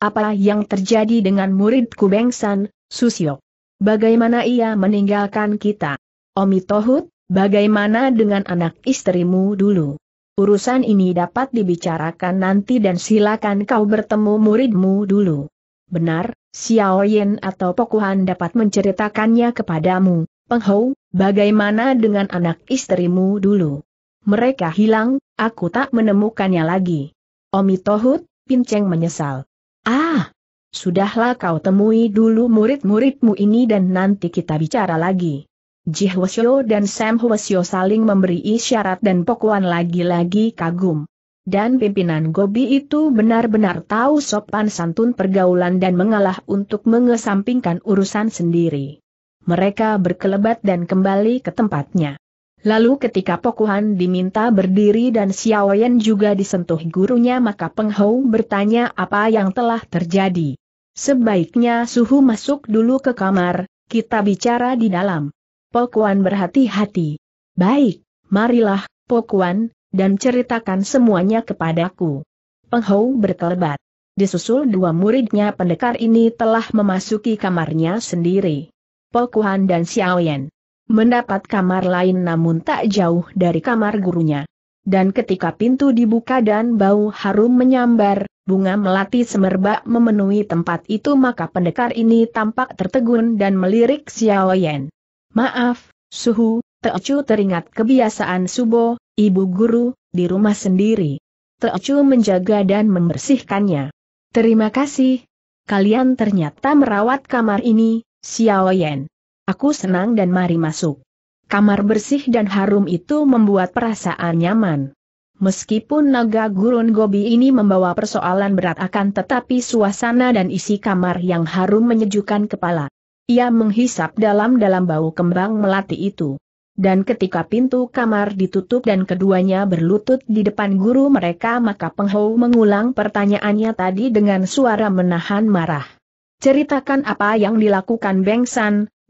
Apa yang terjadi dengan muridku Bengsan, Susyok? Bagaimana ia meninggalkan kita? Omitohut, bagaimana dengan anak istrimu dulu? Urusan ini dapat dibicarakan nanti dan silakan kau bertemu muridmu dulu. Benar, Xiao Yan atau Pokuhan dapat menceritakannya kepadamu. Penghou, bagaimana dengan anak istrimu dulu? Mereka hilang, aku tak menemukannya lagi. Omi Tohut, Pinceng menyesal. Ah, sudahlah kau temui dulu murid-muridmu ini dan nanti kita bicara lagi. Ji Hwasyo dan Sam Hwasyo saling memberi isyarat dan Pokuan lagi-lagi kagum. Dan pimpinan Gobi itu benar-benar tahu sopan santun pergaulan dan mengalah untuk mengesampingkan urusan sendiri. Mereka berkelebat dan kembali ke tempatnya. Lalu ketika Pokuhan diminta berdiri dan Xiaoyan juga disentuh gurunya maka Peng bertanya apa yang telah terjadi. Sebaiknya Suhu masuk dulu ke kamar, kita bicara di dalam. Pokuan berhati-hati. Baik, marilah, Pokuan, dan ceritakan semuanya kepadaku. Penghou berkelebat. Disusul dua muridnya pendekar ini telah memasuki kamarnya sendiri. Pokuan dan Xiaoyan mendapat kamar lain namun tak jauh dari kamar gurunya. Dan ketika pintu dibuka dan bau harum menyambar, bunga melati semerbak memenuhi tempat itu maka pendekar ini tampak tertegun dan melirik Xiaoyan. Maaf, suhu, Teocu teringat kebiasaan Subo, ibu guru, di rumah sendiri. Teocu menjaga dan membersihkannya. Terima kasih. Kalian ternyata merawat kamar ini, Xiao Yan. Aku senang dan mari masuk. Kamar bersih dan harum itu membuat perasaan nyaman. Meskipun naga gurun Gobi ini membawa persoalan berat akan tetapi suasana dan isi kamar yang harum menyejukkan kepala. Ia menghisap dalam-dalam bau kembang melati itu. Dan ketika pintu kamar ditutup dan keduanya berlutut di depan guru mereka maka Penghou mengulang pertanyaannya tadi dengan suara menahan marah. Ceritakan apa yang dilakukan Beng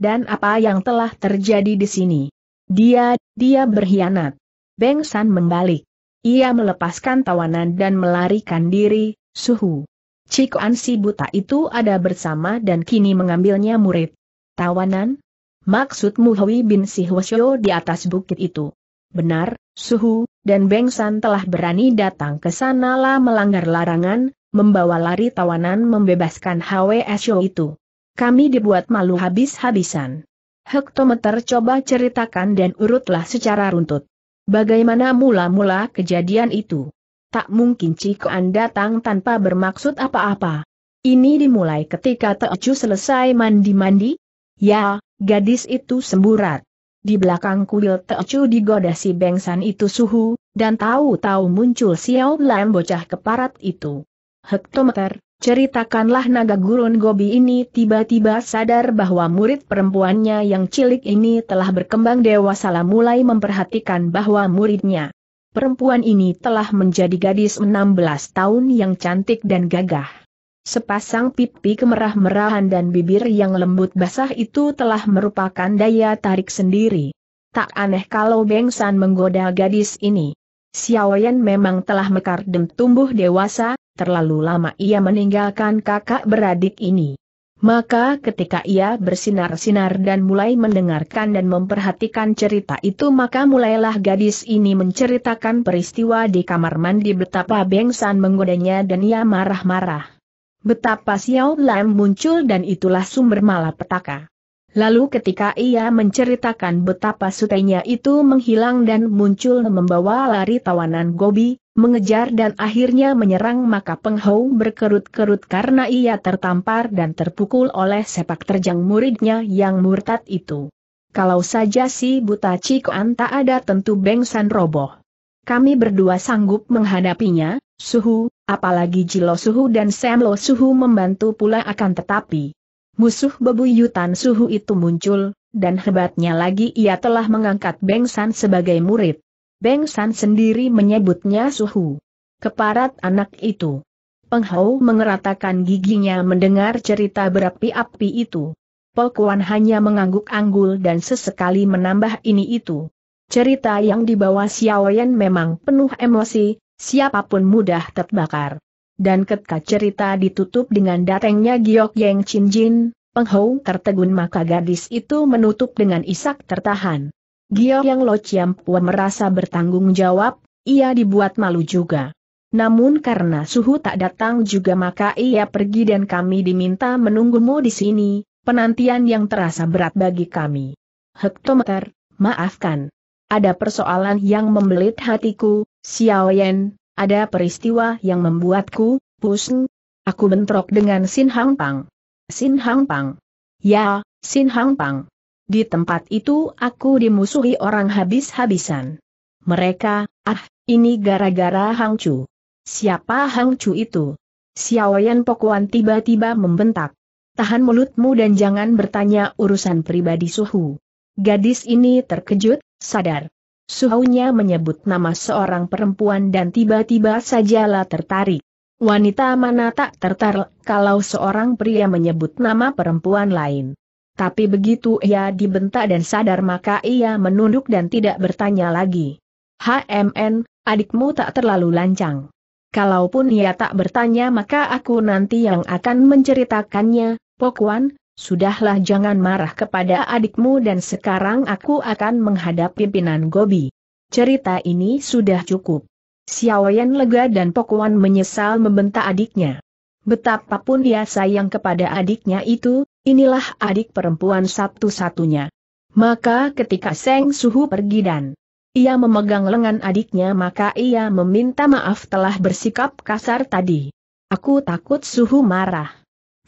dan apa yang telah terjadi di sini. Dia, dia berkhianat. Beng membalik. Ia melepaskan tawanan dan melarikan diri, suhu. Cik si buta itu ada bersama dan kini mengambilnya murid. Tawanan? Maksudmu Hui bin Sihwasyo di atas bukit itu? Benar, Suhu, dan Bengsan telah berani datang ke sana lah melanggar larangan, membawa lari tawanan membebaskan HWSO itu. Kami dibuat malu habis-habisan. Hektometer coba ceritakan dan urutlah secara runtut. Bagaimana mula-mula kejadian itu? tak mungkin Cikoan datang tanpa bermaksud apa-apa. Ini dimulai ketika Teocu selesai mandi-mandi? Ya, gadis itu semburat. Di belakang kuil Teocu digoda si bengsan itu suhu, dan tahu-tahu muncul Xiao Lam bocah keparat itu. Hektometer, ceritakanlah naga gurun Gobi ini tiba-tiba sadar bahwa murid perempuannya yang cilik ini telah berkembang dewasa mulai memperhatikan bahwa muridnya perempuan ini telah menjadi gadis 16 tahun yang cantik dan gagah. Sepasang pipi kemerah-merahan dan bibir yang lembut basah itu telah merupakan daya tarik sendiri. Tak aneh kalau Beng San menggoda gadis ini. Xiaoyan memang telah mekar dan tumbuh dewasa, terlalu lama ia meninggalkan kakak beradik ini. Maka ketika ia bersinar-sinar dan mulai mendengarkan dan memperhatikan cerita itu maka mulailah gadis ini menceritakan peristiwa di kamar mandi betapa Bengsan menggodanya dan ia marah-marah. Betapa Xiao Lam muncul dan itulah sumber malapetaka. Lalu ketika ia menceritakan betapa sutenya itu menghilang dan muncul membawa lari tawanan Gobi, mengejar dan akhirnya menyerang maka Penghou berkerut-kerut karena ia tertampar dan terpukul oleh sepak terjang muridnya yang murtad itu. Kalau saja si buta cikoan tak ada tentu bengsan roboh. Kami berdua sanggup menghadapinya, Suhu, apalagi Jilo Suhu dan Sam Lo Suhu membantu pula akan tetapi musuh bebuyutan suhu itu muncul, dan hebatnya lagi ia telah mengangkat Beng San sebagai murid. Beng San sendiri menyebutnya suhu. Keparat anak itu. Penghau mengeratakan giginya mendengar cerita berapi-api itu. Polkuan hanya mengangguk-anggul dan sesekali menambah ini itu. Cerita yang dibawa Xiaoyan memang penuh emosi, siapapun mudah terbakar dan ketika cerita ditutup dengan datangnya Giok Yang Chin Jin, Peng Hou tertegun maka gadis itu menutup dengan isak tertahan. Giok Yang Lo Chiam Pua merasa bertanggung jawab, ia dibuat malu juga. Namun karena suhu tak datang juga maka ia pergi dan kami diminta menunggumu di sini, penantian yang terasa berat bagi kami. Hektometer, maafkan. Ada persoalan yang membelit hatiku, Xiao Yan, ada peristiwa yang membuatku, pusing. Aku bentrok dengan Sin Hang Pang. Sin Hang Pang. Ya, Sin Hang Pang. Di tempat itu aku dimusuhi orang habis-habisan. Mereka, ah, ini gara-gara Hang Chu. Siapa Hang Chu itu? Xiaoyan Pokuan tiba-tiba membentak. Tahan mulutmu dan jangan bertanya urusan pribadi suhu. Gadis ini terkejut, sadar. Suhunya menyebut nama seorang perempuan dan tiba-tiba sajalah tertarik. Wanita mana tak tertarik kalau seorang pria menyebut nama perempuan lain. Tapi begitu ia dibentak dan sadar maka ia menunduk dan tidak bertanya lagi. HMN, adikmu tak terlalu lancang. Kalaupun ia tak bertanya maka aku nanti yang akan menceritakannya, Pokwan, Sudahlah jangan marah kepada adikmu dan sekarang aku akan menghadap pimpinan Gobi. Cerita ini sudah cukup. Xiaoyan lega dan Pokuan menyesal membentak adiknya. Betapapun dia sayang kepada adiknya itu, inilah adik perempuan satu-satunya. Maka ketika Seng Suhu pergi dan ia memegang lengan adiknya maka ia meminta maaf telah bersikap kasar tadi. Aku takut Suhu marah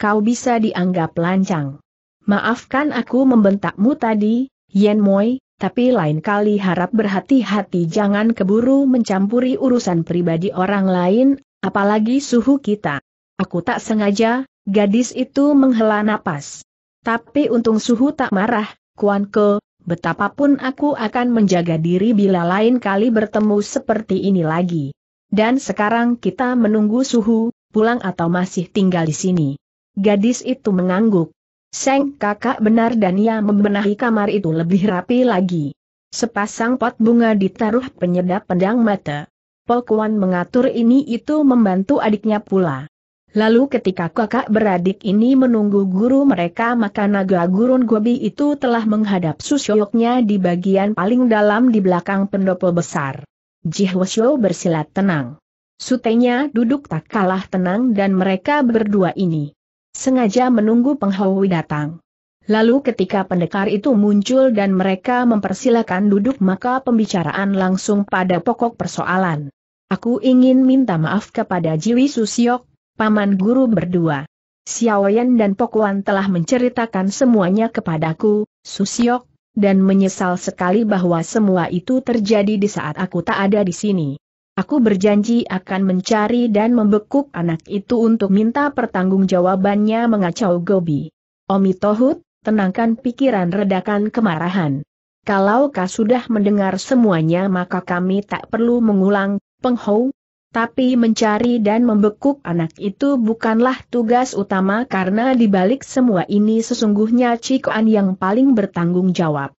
kau bisa dianggap lancang. Maafkan aku membentakmu tadi, Yen Moi, tapi lain kali harap berhati-hati jangan keburu mencampuri urusan pribadi orang lain, apalagi suhu kita. Aku tak sengaja, gadis itu menghela napas. Tapi untung suhu tak marah, Kuan Ke, betapapun aku akan menjaga diri bila lain kali bertemu seperti ini lagi. Dan sekarang kita menunggu suhu, pulang atau masih tinggal di sini. Gadis itu mengangguk. Seng kakak benar dan ia membenahi kamar itu lebih rapi lagi. Sepasang pot bunga ditaruh penyedap pendang mata. Polkuan mengatur ini itu membantu adiknya pula. Lalu ketika kakak beradik ini menunggu guru mereka maka naga gurun gobi itu telah menghadap susyoknya di bagian paling dalam di belakang pendopo besar. Jihwasyo bersilat tenang. Sutenya duduk tak kalah tenang dan mereka berdua ini sengaja menunggu penghawi datang. Lalu ketika pendekar itu muncul dan mereka mempersilakan duduk maka pembicaraan langsung pada pokok persoalan. Aku ingin minta maaf kepada Jiwi Susiok, paman guru berdua. Xiaoyan dan Pokuan telah menceritakan semuanya kepadaku, Susiok, dan menyesal sekali bahwa semua itu terjadi di saat aku tak ada di sini. Aku berjanji akan mencari dan membekuk anak itu untuk minta pertanggungjawabannya mengacau Gobi. Omi Tohut, tenangkan pikiran redakan kemarahan. Kalau kau sudah mendengar semuanya maka kami tak perlu mengulang, penghou. Tapi mencari dan membekuk anak itu bukanlah tugas utama karena dibalik semua ini sesungguhnya Cikoan yang paling bertanggung jawab.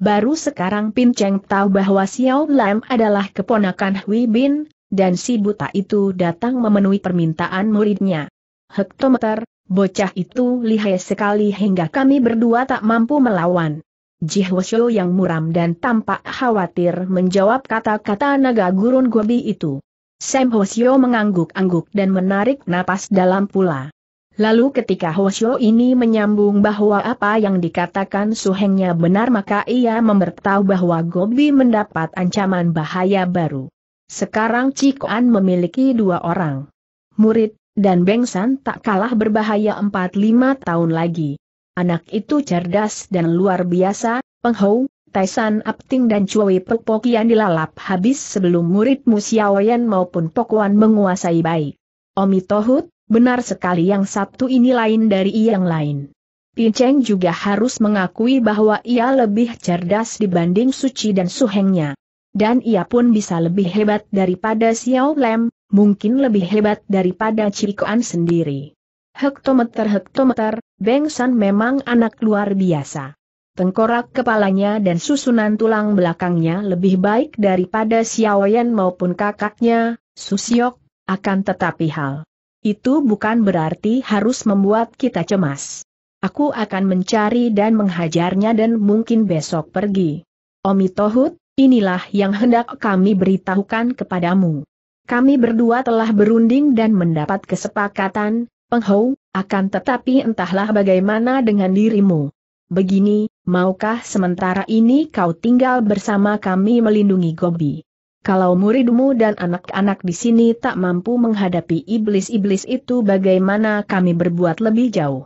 Baru sekarang Pin Cheng tahu bahwa Xiao Lam adalah keponakan Hui Bin, dan si buta itu datang memenuhi permintaan muridnya. Hektometer, bocah itu lihai sekali hingga kami berdua tak mampu melawan. Ji Hwasyo yang muram dan tampak khawatir menjawab kata-kata naga gurun gobi itu. Sam Hwasyo mengangguk-angguk dan menarik napas dalam pula. Lalu ketika Hoshio ini menyambung bahwa apa yang dikatakan suhengnya benar maka ia memberitahu bahwa Gobi mendapat ancaman bahaya baru. Sekarang Cikoan memiliki dua orang. Murid, dan Bengsan tak kalah berbahaya 4-5 tahun lagi. Anak itu cerdas dan luar biasa, Penghou, Taisan Apting dan Cui Pekpokian dilalap habis sebelum murid Xiaoyan maupun Pokuan menguasai baik. Omitohut, Benar sekali yang satu ini lain dari yang lain. Pinceng juga harus mengakui bahwa ia lebih cerdas dibanding Suci dan Suhengnya. Dan ia pun bisa lebih hebat daripada Xiao Lem, mungkin lebih hebat daripada Cikuan sendiri. Hektometer-hektometer, Beng San memang anak luar biasa. Tengkorak kepalanya dan susunan tulang belakangnya lebih baik daripada Xiao Yan maupun kakaknya, Susiok, akan tetapi hal itu bukan berarti harus membuat kita cemas. Aku akan mencari dan menghajarnya dan mungkin besok pergi. Omi Tohut, inilah yang hendak kami beritahukan kepadamu. Kami berdua telah berunding dan mendapat kesepakatan, Penghau. akan tetapi entahlah bagaimana dengan dirimu. Begini, maukah sementara ini kau tinggal bersama kami melindungi Gobi? kalau muridmu dan anak-anak di sini tak mampu menghadapi iblis-iblis itu bagaimana kami berbuat lebih jauh?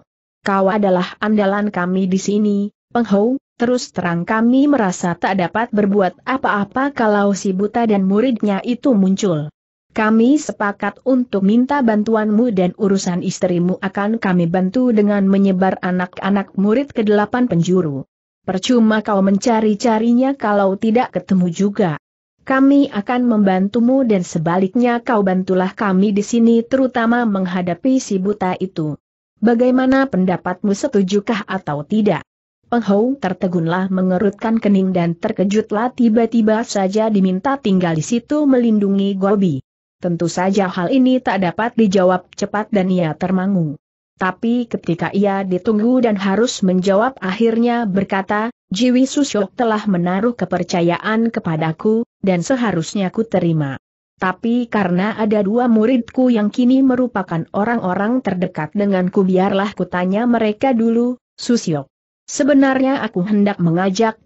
Kau adalah andalan kami di sini, Penghau. terus terang kami merasa tak dapat berbuat apa-apa kalau si buta dan muridnya itu muncul. Kami sepakat untuk minta bantuanmu dan urusan istrimu akan kami bantu dengan menyebar anak-anak murid ke delapan penjuru. Percuma kau mencari-carinya kalau tidak ketemu juga. Kami akan membantumu dan sebaliknya kau bantulah kami di sini terutama menghadapi si buta itu. Bagaimana pendapatmu setujukah atau tidak? Penghou tertegunlah mengerutkan kening dan terkejutlah tiba-tiba saja diminta tinggal di situ melindungi Gobi. Tentu saja hal ini tak dapat dijawab cepat dan ia termangu. Tapi ketika ia ditunggu dan harus menjawab akhirnya berkata, Jiwi Susyok telah menaruh kepercayaan kepadaku, dan seharusnya ku terima. Tapi karena ada dua muridku yang kini merupakan orang-orang terdekat denganku biarlah kutanya mereka dulu, Susyok. Sebenarnya aku hendak mengajak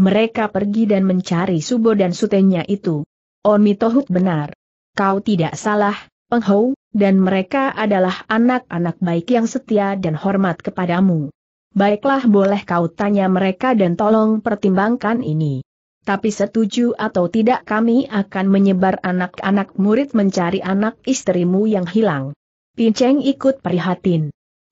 mereka pergi dan mencari Subo dan Sutenya itu. Omitohut oh, benar. Kau tidak salah, Penghou, dan mereka adalah anak-anak baik yang setia dan hormat kepadamu. Baiklah boleh kau tanya mereka dan tolong pertimbangkan ini. Tapi setuju atau tidak kami akan menyebar anak-anak murid mencari anak istrimu yang hilang. Pinceng ikut prihatin.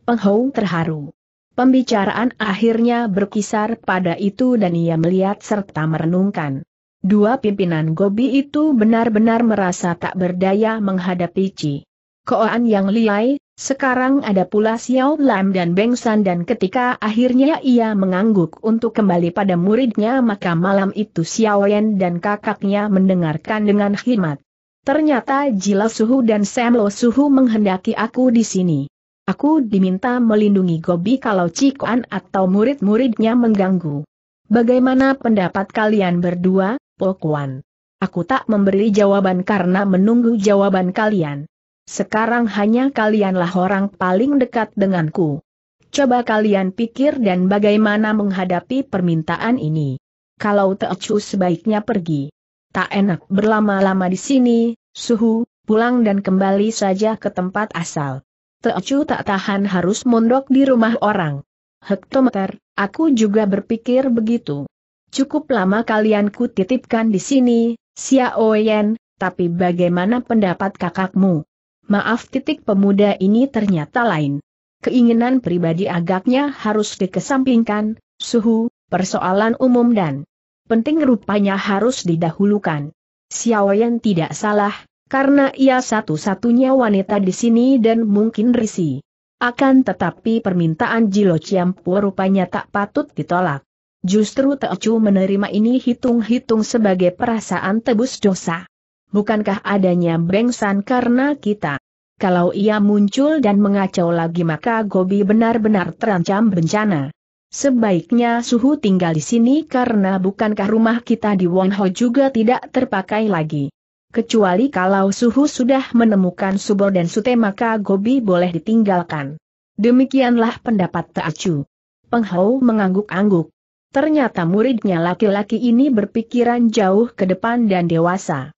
Penghou terharu. Pembicaraan akhirnya berkisar pada itu dan ia melihat serta merenungkan. Dua pimpinan Gobi itu benar-benar merasa tak berdaya menghadapi Ci. Koan yang liai, sekarang ada pula Xiao Lam dan Beng San dan ketika akhirnya ia mengangguk untuk kembali pada muridnya maka malam itu Xiao Yan dan kakaknya mendengarkan dengan khidmat. Ternyata Jila Suhu dan Sam Lo Suhu menghendaki aku di sini. Aku diminta melindungi Gobi kalau Koan atau murid-muridnya mengganggu. Bagaimana pendapat kalian berdua? Pokuan. Aku tak memberi jawaban karena menunggu jawaban kalian. Sekarang hanya kalianlah orang paling dekat denganku. Coba kalian pikir dan bagaimana menghadapi permintaan ini. Kalau Teocu sebaiknya pergi. Tak enak berlama-lama di sini, suhu, pulang dan kembali saja ke tempat asal. Teocu tak tahan harus mondok di rumah orang. Hektometer, aku juga berpikir begitu cukup lama kalian kutitipkan di sini, Xiao Yan, tapi bagaimana pendapat kakakmu? Maaf titik pemuda ini ternyata lain. Keinginan pribadi agaknya harus dikesampingkan, suhu, persoalan umum dan penting rupanya harus didahulukan. Xiao Yan tidak salah, karena ia satu-satunya wanita di sini dan mungkin risi. Akan tetapi permintaan Jilo Ciampu rupanya tak patut ditolak. Justru Teocu menerima ini hitung-hitung sebagai perasaan tebus dosa. Bukankah adanya bengsan karena kita? Kalau ia muncul dan mengacau lagi maka Gobi benar-benar terancam bencana. Sebaiknya suhu tinggal di sini karena bukankah rumah kita di Wonho juga tidak terpakai lagi. Kecuali kalau suhu sudah menemukan Subo dan Sute maka Gobi boleh ditinggalkan. Demikianlah pendapat Teocu. Penghau mengangguk-angguk. Ternyata muridnya laki-laki ini berpikiran jauh ke depan dan dewasa.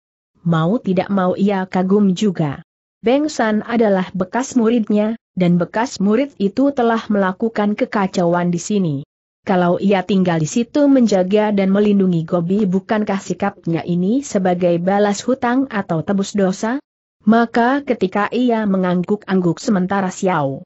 Mau tidak mau ia kagum juga. Beng San adalah bekas muridnya, dan bekas murid itu telah melakukan kekacauan di sini. Kalau ia tinggal di situ menjaga dan melindungi Gobi bukankah sikapnya ini sebagai balas hutang atau tebus dosa? Maka ketika ia mengangguk-angguk sementara Xiao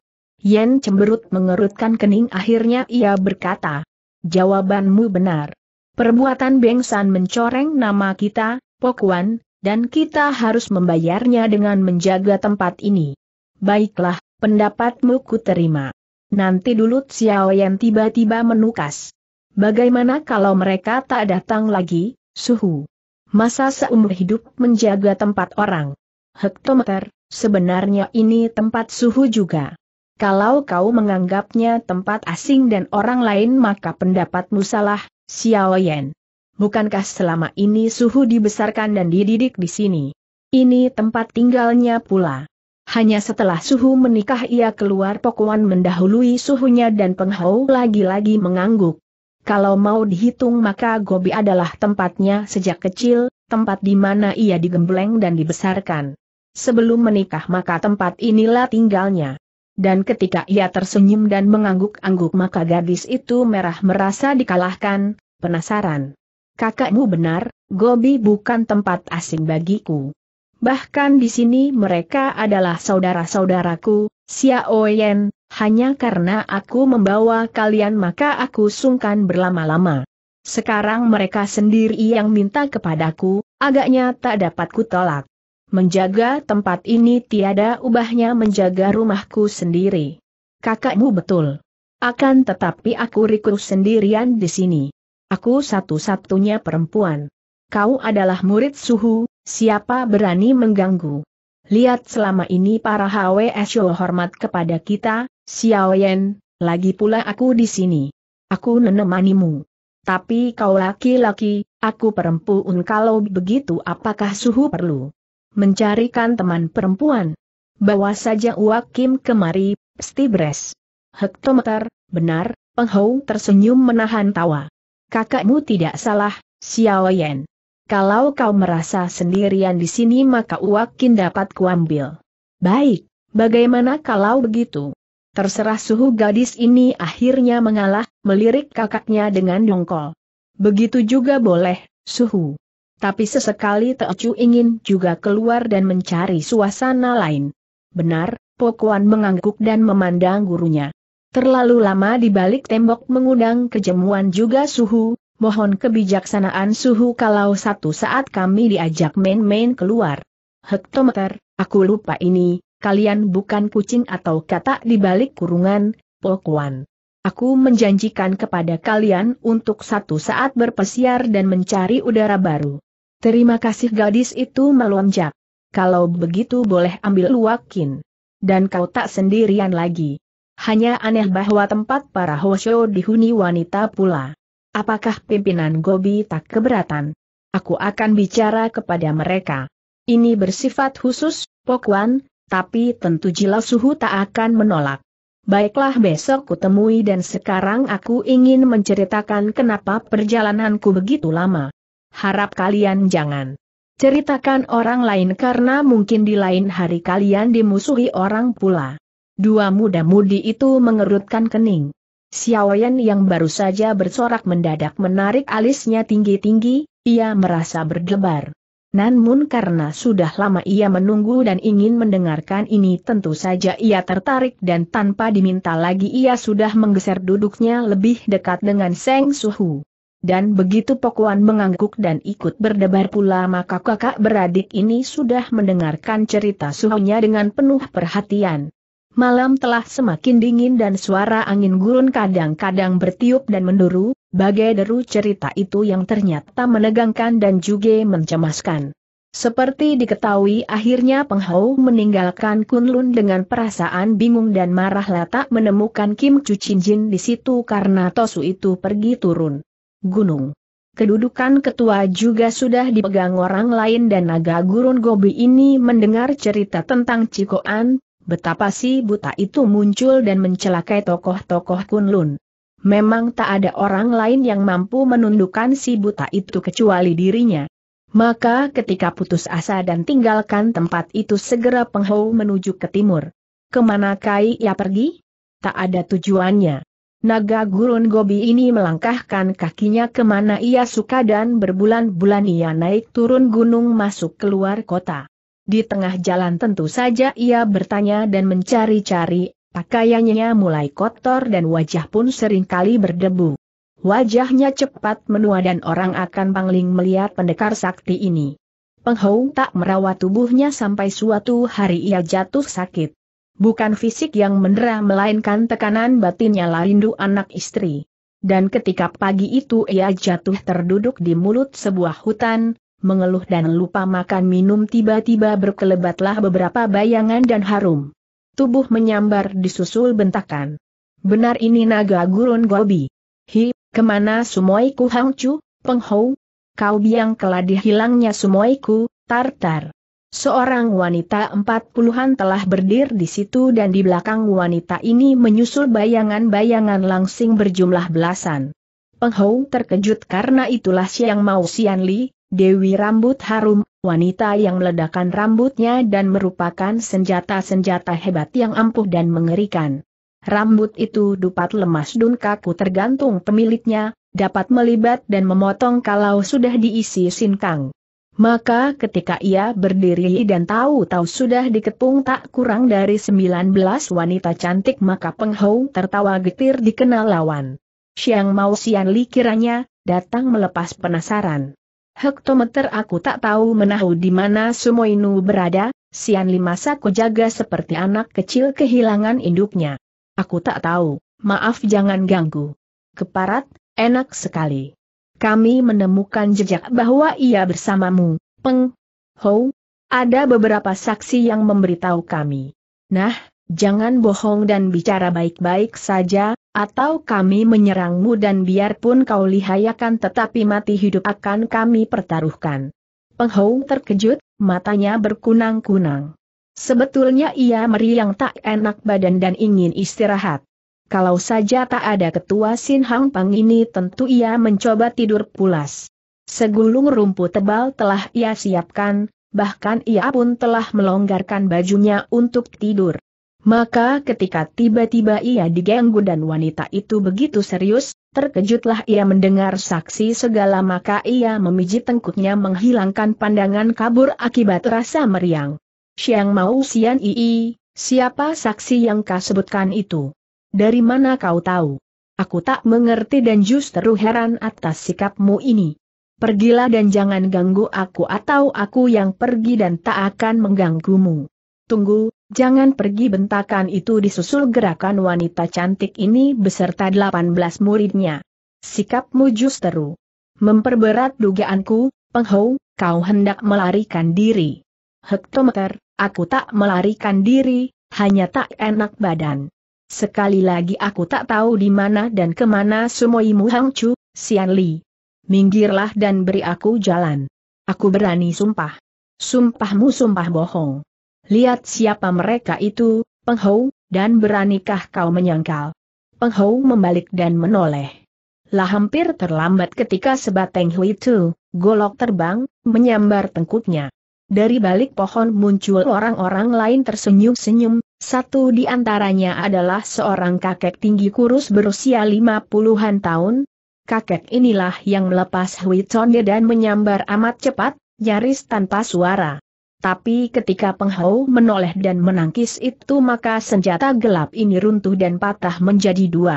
Yen cemberut mengerutkan kening akhirnya ia berkata, Jawabanmu benar. Perbuatan Bengsan mencoreng nama kita, Pokuan, dan kita harus membayarnya dengan menjaga tempat ini. Baiklah, pendapatmu ku terima. Nanti dulu Xiao Yan tiba-tiba menukas. Bagaimana kalau mereka tak datang lagi, suhu? Masa seumur hidup menjaga tempat orang? Hektometer, sebenarnya ini tempat suhu juga. Kalau kau menganggapnya tempat asing dan orang lain maka pendapatmu salah, Xiao Yan. Bukankah selama ini suhu dibesarkan dan dididik di sini? Ini tempat tinggalnya pula. Hanya setelah suhu menikah ia keluar Pokuan mendahului suhunya dan penghau lagi-lagi mengangguk. Kalau mau dihitung maka Gobi adalah tempatnya sejak kecil, tempat di mana ia digembleng dan dibesarkan. Sebelum menikah maka tempat inilah tinggalnya dan ketika ia tersenyum dan mengangguk-angguk maka gadis itu merah merasa dikalahkan, penasaran. Kakakmu benar, Gobi bukan tempat asing bagiku. Bahkan di sini mereka adalah saudara-saudaraku, Xiao Yan, hanya karena aku membawa kalian maka aku sungkan berlama-lama. Sekarang mereka sendiri yang minta kepadaku, agaknya tak dapat kutolak. Menjaga tempat ini tiada ubahnya menjaga rumahku sendiri. Kakakmu betul. Akan tetapi aku riku sendirian di sini. Aku satu-satunya perempuan. Kau adalah murid suhu, siapa berani mengganggu? Lihat selama ini para HWSO hormat kepada kita, Xiao Yan, lagi pula aku di sini. Aku menemanimu. Tapi kau laki-laki, aku perempuan kalau begitu apakah suhu perlu? mencarikan teman perempuan. Bawa saja Uak Kim kemari, Stibres. Hektometer, benar, Penghau tersenyum menahan tawa. Kakakmu tidak salah, Xiao Yan. Kalau kau merasa sendirian di sini maka Uak Kim dapat kuambil. Baik, bagaimana kalau begitu? Terserah suhu gadis ini akhirnya mengalah, melirik kakaknya dengan dongkol. Begitu juga boleh, suhu. Tapi sesekali Teocu ingin juga keluar dan mencari suasana lain. Benar, Pokuan mengangguk dan memandang gurunya. Terlalu lama di balik tembok mengundang kejemuan juga suhu, mohon kebijaksanaan suhu kalau satu saat kami diajak main-main keluar. Hektometer, aku lupa ini, kalian bukan kucing atau kata di balik kurungan, Pokuan. Aku menjanjikan kepada kalian untuk satu saat berpesiar dan mencari udara baru. Terima kasih gadis itu melonjak. Kalau begitu boleh ambil luakin. Dan kau tak sendirian lagi. Hanya aneh bahwa tempat para hoshio dihuni wanita pula. Apakah pimpinan Gobi tak keberatan? Aku akan bicara kepada mereka. Ini bersifat khusus, Pokwan, tapi tentu Jila suhu tak akan menolak. Baiklah besok kutemui dan sekarang aku ingin menceritakan kenapa perjalananku begitu lama harap kalian jangan ceritakan orang lain karena mungkin di lain hari kalian dimusuhi orang pula. Dua muda-mudi itu mengerutkan kening. Xiaoyan yang baru saja bersorak mendadak menarik alisnya tinggi-tinggi, ia merasa berdebar. Namun karena sudah lama ia menunggu dan ingin mendengarkan ini tentu saja ia tertarik dan tanpa diminta lagi ia sudah menggeser duduknya lebih dekat dengan Seng Suhu. Dan begitu Pokuan mengangguk dan ikut berdebar pula maka kakak beradik ini sudah mendengarkan cerita suhunya dengan penuh perhatian. Malam telah semakin dingin dan suara angin gurun kadang-kadang bertiup dan menduru, bagai deru cerita itu yang ternyata menegangkan dan juga mencemaskan. Seperti diketahui akhirnya Peng meninggalkan Kunlun dengan perasaan bingung dan marah letak menemukan Kim Chu Chin Jin di situ karena Tosu itu pergi turun gunung. Kedudukan ketua juga sudah dipegang orang lain dan naga gurun Gobi ini mendengar cerita tentang Cikoan, betapa si buta itu muncul dan mencelakai tokoh-tokoh Kunlun. Memang tak ada orang lain yang mampu menundukkan si buta itu kecuali dirinya. Maka ketika putus asa dan tinggalkan tempat itu segera Penghau menuju ke timur. Kemana kai ia pergi? Tak ada tujuannya. Naga gurun Gobi ini melangkahkan kakinya kemana ia suka dan berbulan-bulan ia naik turun gunung masuk keluar kota. Di tengah jalan tentu saja ia bertanya dan mencari-cari, pakaiannya mulai kotor dan wajah pun seringkali berdebu. Wajahnya cepat menua dan orang akan pangling melihat pendekar sakti ini. Penghong tak merawat tubuhnya sampai suatu hari ia jatuh sakit. Bukan fisik yang mendera melainkan tekanan batinnya lalindu anak istri. Dan ketika pagi itu ia jatuh terduduk di mulut sebuah hutan, mengeluh dan lupa makan minum tiba-tiba berkelebatlah beberapa bayangan dan harum. Tubuh menyambar disusul bentakan. Benar ini naga gurun gobi. Hi, kemana sumoiku hangcu, penghou? Kau biang keladi hilangnya sumoiku, tartar. Seorang wanita empat puluhan telah berdiri di situ dan di belakang wanita ini menyusul bayangan-bayangan langsing berjumlah belasan. Penghou terkejut karena itulah Siang Mau Sian Li, Dewi Rambut Harum, wanita yang meledakan rambutnya dan merupakan senjata-senjata hebat yang ampuh dan mengerikan. Rambut itu dupat lemas dun kaku tergantung pemiliknya, dapat melibat dan memotong kalau sudah diisi sinkang. Maka ketika ia berdiri dan tahu-tahu sudah dikepung tak kurang dari 19 wanita cantik maka Peng Hou tertawa getir dikenal lawan. Siang mau Sian Li kiranya, datang melepas penasaran. Hektometer aku tak tahu menahu di mana Sumoinu berada, Sian Li masa ku jaga seperti anak kecil kehilangan induknya. Aku tak tahu, maaf jangan ganggu. Keparat, enak sekali kami menemukan jejak bahwa ia bersamamu, Peng Ho. Ada beberapa saksi yang memberitahu kami. Nah, jangan bohong dan bicara baik-baik saja, atau kami menyerangmu dan biarpun kau lihayakan tetapi mati hidup akan kami pertaruhkan. Peng Ho terkejut, matanya berkunang-kunang. Sebetulnya ia meriang tak enak badan dan ingin istirahat. Kalau saja tak ada ketua Sin Hang Pang ini tentu ia mencoba tidur pulas. Segulung rumput tebal telah ia siapkan, bahkan ia pun telah melonggarkan bajunya untuk tidur. Maka ketika tiba-tiba ia diganggu dan wanita itu begitu serius, terkejutlah ia mendengar saksi segala maka ia memijit tengkuknya menghilangkan pandangan kabur akibat rasa meriang. Siang mau sian ii, siapa saksi yang kau sebutkan itu? Dari mana kau tahu? Aku tak mengerti dan justru heran atas sikapmu ini. Pergilah dan jangan ganggu aku atau aku yang pergi dan tak akan mengganggumu. Tunggu, jangan pergi bentakan itu disusul gerakan wanita cantik ini beserta 18 muridnya. Sikapmu justru memperberat dugaanku, penghau, kau hendak melarikan diri. Hektometer, aku tak melarikan diri, hanya tak enak badan. Sekali lagi aku tak tahu di mana dan kemana semuimu hangcu, Sian Li. Minggirlah dan beri aku jalan. Aku berani sumpah. Sumpahmu sumpah bohong. Lihat siapa mereka itu, Penghou, dan beranikah kau menyangkal? Penghou membalik dan menoleh. Lah hampir terlambat ketika sebatang hui itu, golok terbang, menyambar tengkuknya. Dari balik pohon muncul orang-orang lain tersenyum-senyum, satu di antaranya adalah seorang kakek tinggi kurus berusia lima puluhan tahun. Kakek inilah yang melepas Hui Chonde dan menyambar amat cepat, nyaris tanpa suara. Tapi ketika Penghau menoleh dan menangkis itu maka senjata gelap ini runtuh dan patah menjadi dua.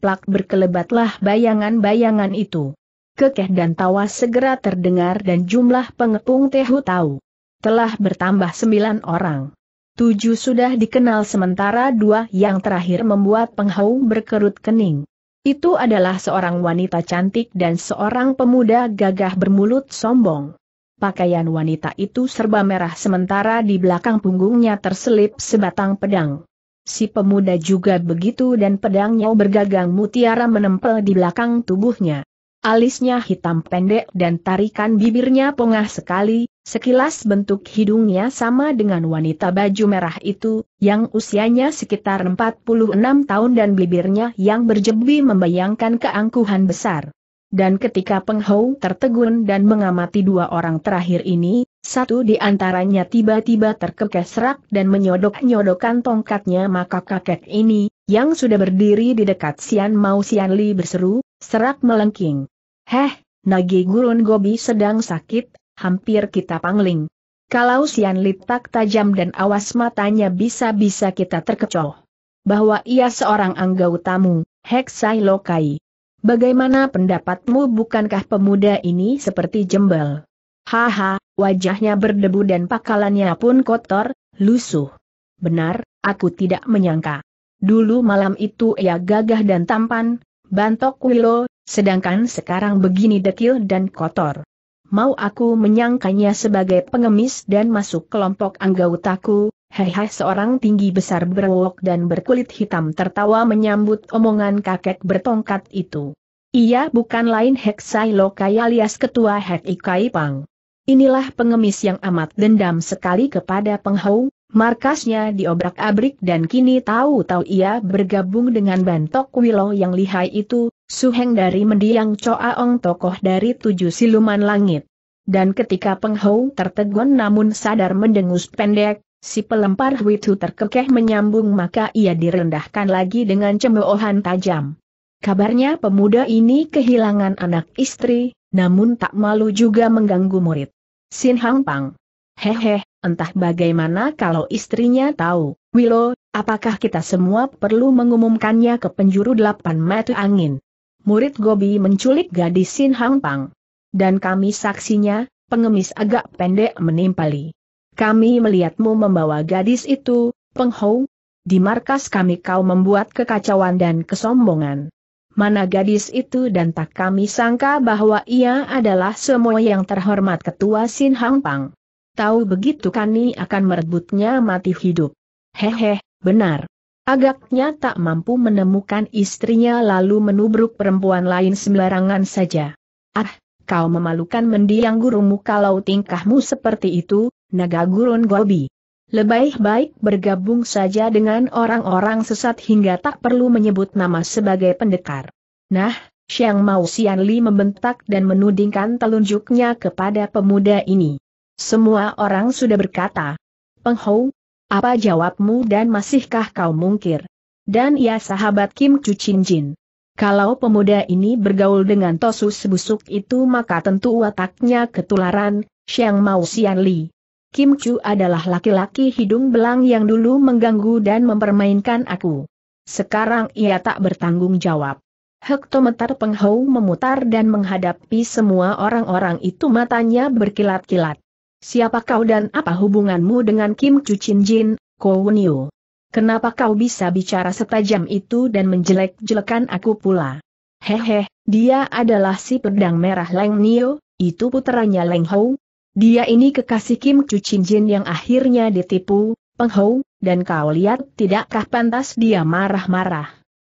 Plak berkelebatlah bayangan-bayangan itu. Kekeh dan tawa segera terdengar dan jumlah pengepung Tehu tahu. Telah bertambah sembilan orang. Tujuh sudah dikenal sementara dua yang terakhir membuat penghau berkerut kening. Itu adalah seorang wanita cantik dan seorang pemuda gagah bermulut sombong. Pakaian wanita itu serba merah sementara di belakang punggungnya terselip sebatang pedang. Si pemuda juga begitu dan pedangnya bergagang mutiara menempel di belakang tubuhnya. Alisnya hitam pendek dan tarikan bibirnya pongah sekali, Sekilas bentuk hidungnya sama dengan wanita baju merah itu, yang usianya sekitar 46 tahun dan bibirnya yang berjebi membayangkan keangkuhan besar. Dan ketika Peng tertegun dan mengamati dua orang terakhir ini, satu di antaranya tiba-tiba terkekeh serak dan menyodok nyodokkan tongkatnya maka kakek ini, yang sudah berdiri di dekat Sian Mao Sian Li berseru, serak melengking. Heh, Nagi Gurun Gobi sedang sakit, hampir kita pangling. Kalau Sian Li tak tajam dan awas matanya bisa-bisa kita terkecoh. Bahwa ia seorang anggautamu, Heksai Lokai. Bagaimana pendapatmu bukankah pemuda ini seperti jembel? Haha, wajahnya berdebu dan pakalannya pun kotor, lusuh. Benar, aku tidak menyangka. Dulu malam itu ia gagah dan tampan, bantok wilo, sedangkan sekarang begini dekil dan kotor mau aku menyangkanya sebagai pengemis dan masuk kelompok anggautaku, hehe seorang tinggi besar berwok dan berkulit hitam tertawa menyambut omongan kakek bertongkat itu. Ia bukan lain Heksai Lokai alias ketua Hek Ikai Inilah pengemis yang amat dendam sekali kepada Penghau, Markasnya diobrak-abrik dan kini tahu-tahu ia bergabung dengan Bantok Wilo yang lihai itu, Suheng dari mendiang Ong tokoh dari tujuh siluman langit. Dan ketika Peng Hou tertegun namun sadar mendengus pendek, si pelempar hui tu terkekeh menyambung maka ia direndahkan lagi dengan cemoohan tajam. Kabarnya pemuda ini kehilangan anak istri, namun tak malu juga mengganggu murid. Sin Hang Pang. Hehe, entah bagaimana kalau istrinya tahu. Wilo, apakah kita semua perlu mengumumkannya ke penjuru delapan mata angin? murid Gobi menculik gadis Sin Hang Pang. Dan kami saksinya, pengemis agak pendek menimpali. Kami melihatmu membawa gadis itu, Peng Hou. Di markas kami kau membuat kekacauan dan kesombongan. Mana gadis itu dan tak kami sangka bahwa ia adalah semua yang terhormat ketua Sin Hang Pang. Tahu begitu kami akan merebutnya mati hidup. Hehe, benar. Agaknya tak mampu menemukan istrinya lalu menubruk perempuan lain sembarangan saja. Ah, kau memalukan mendiang gurumu kalau tingkahmu seperti itu, naga gurun gobi. Lebih baik bergabung saja dengan orang-orang sesat hingga tak perlu menyebut nama sebagai pendekar. Nah, Xiang Mao Li membentak dan menudingkan telunjuknya kepada pemuda ini. Semua orang sudah berkata, Penghou, apa jawabmu dan masihkah kau mungkir? Dan ya sahabat Kim Chu Chin Jin. Kalau pemuda ini bergaul dengan tosus busuk itu maka tentu wataknya ketularan, Xiang Mao Xian Li. Kim Chu adalah laki-laki hidung belang yang dulu mengganggu dan mempermainkan aku. Sekarang ia tak bertanggung jawab. Hektometer Penghou memutar dan menghadapi semua orang-orang itu matanya berkilat-kilat. Siapa kau dan apa hubunganmu dengan Kim Chu Chin Jin, Ko Kounio? Kenapa kau bisa bicara setajam itu dan menjelek-jelekan aku pula? Hehe, dia adalah si pedang merah Leng Nio, itu puteranya Leng Hou. Dia ini kekasih Kim Chu Chin Jin yang akhirnya ditipu, Peng Hou, dan kau lihat tidakkah pantas dia marah-marah.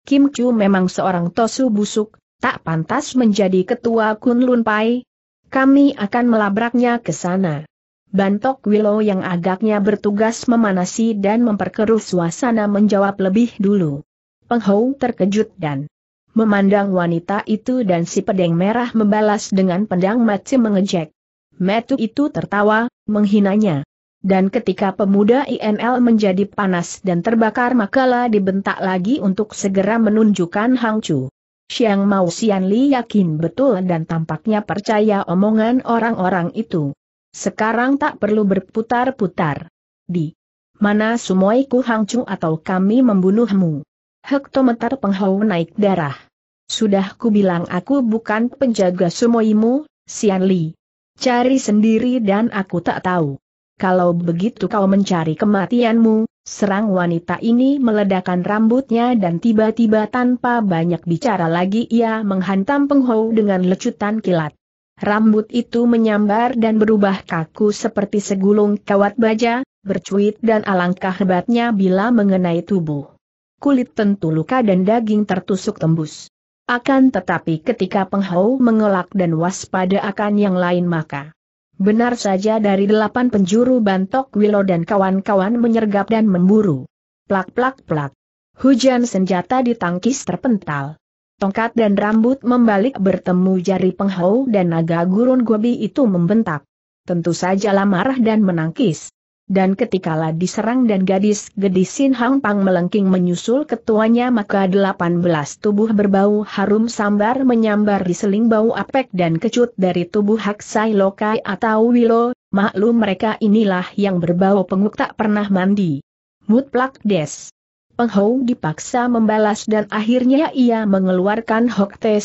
Kim Chu memang seorang tosu busuk, tak pantas menjadi ketua Kun Lun Pai, kami akan melabraknya ke sana. Bantok Willow yang agaknya bertugas memanasi dan memperkeruh suasana menjawab lebih dulu. Penghou terkejut dan memandang wanita itu dan si pedang merah membalas dengan pedang mati mengejek. Metu itu tertawa, menghinanya. Dan ketika pemuda INL menjadi panas dan terbakar makalah dibentak lagi untuk segera menunjukkan Hang Chu. Siang Mau Sian Li yakin betul dan tampaknya percaya omongan orang-orang itu. Sekarang tak perlu berputar-putar. Di mana sumoi ku atau kami membunuhmu. Hektometer penghau naik darah. Sudah ku bilang aku bukan penjaga sumoimu, Sian Li. Cari sendiri dan aku tak tahu. Kalau begitu kau mencari kematianmu, serang wanita ini meledakan rambutnya dan tiba-tiba tanpa banyak bicara lagi ia menghantam Penghau dengan lecutan kilat. Rambut itu menyambar dan berubah kaku seperti segulung kawat baja, bercuit dan alangkah hebatnya bila mengenai tubuh. Kulit tentu luka dan daging tertusuk tembus. Akan tetapi ketika penghau mengelak dan waspada akan yang lain maka. Benar saja dari delapan penjuru bantok Wilo dan kawan-kawan menyergap dan memburu. Plak plak plak. Hujan senjata ditangkis terpental tongkat dan rambut membalik bertemu jari penghau dan naga gurun gobi itu membentak. Tentu saja lah marah dan menangkis. Dan ketikalah diserang dan gadis-gadis Sin Hang Pang melengking menyusul ketuanya maka 18 tubuh berbau harum sambar menyambar diseling bau apek dan kecut dari tubuh Haksai Lokai atau Wilo, maklum mereka inilah yang berbau penguk tak pernah mandi. Mutlak Des Peng dipaksa membalas dan akhirnya ia mengeluarkan Hok Te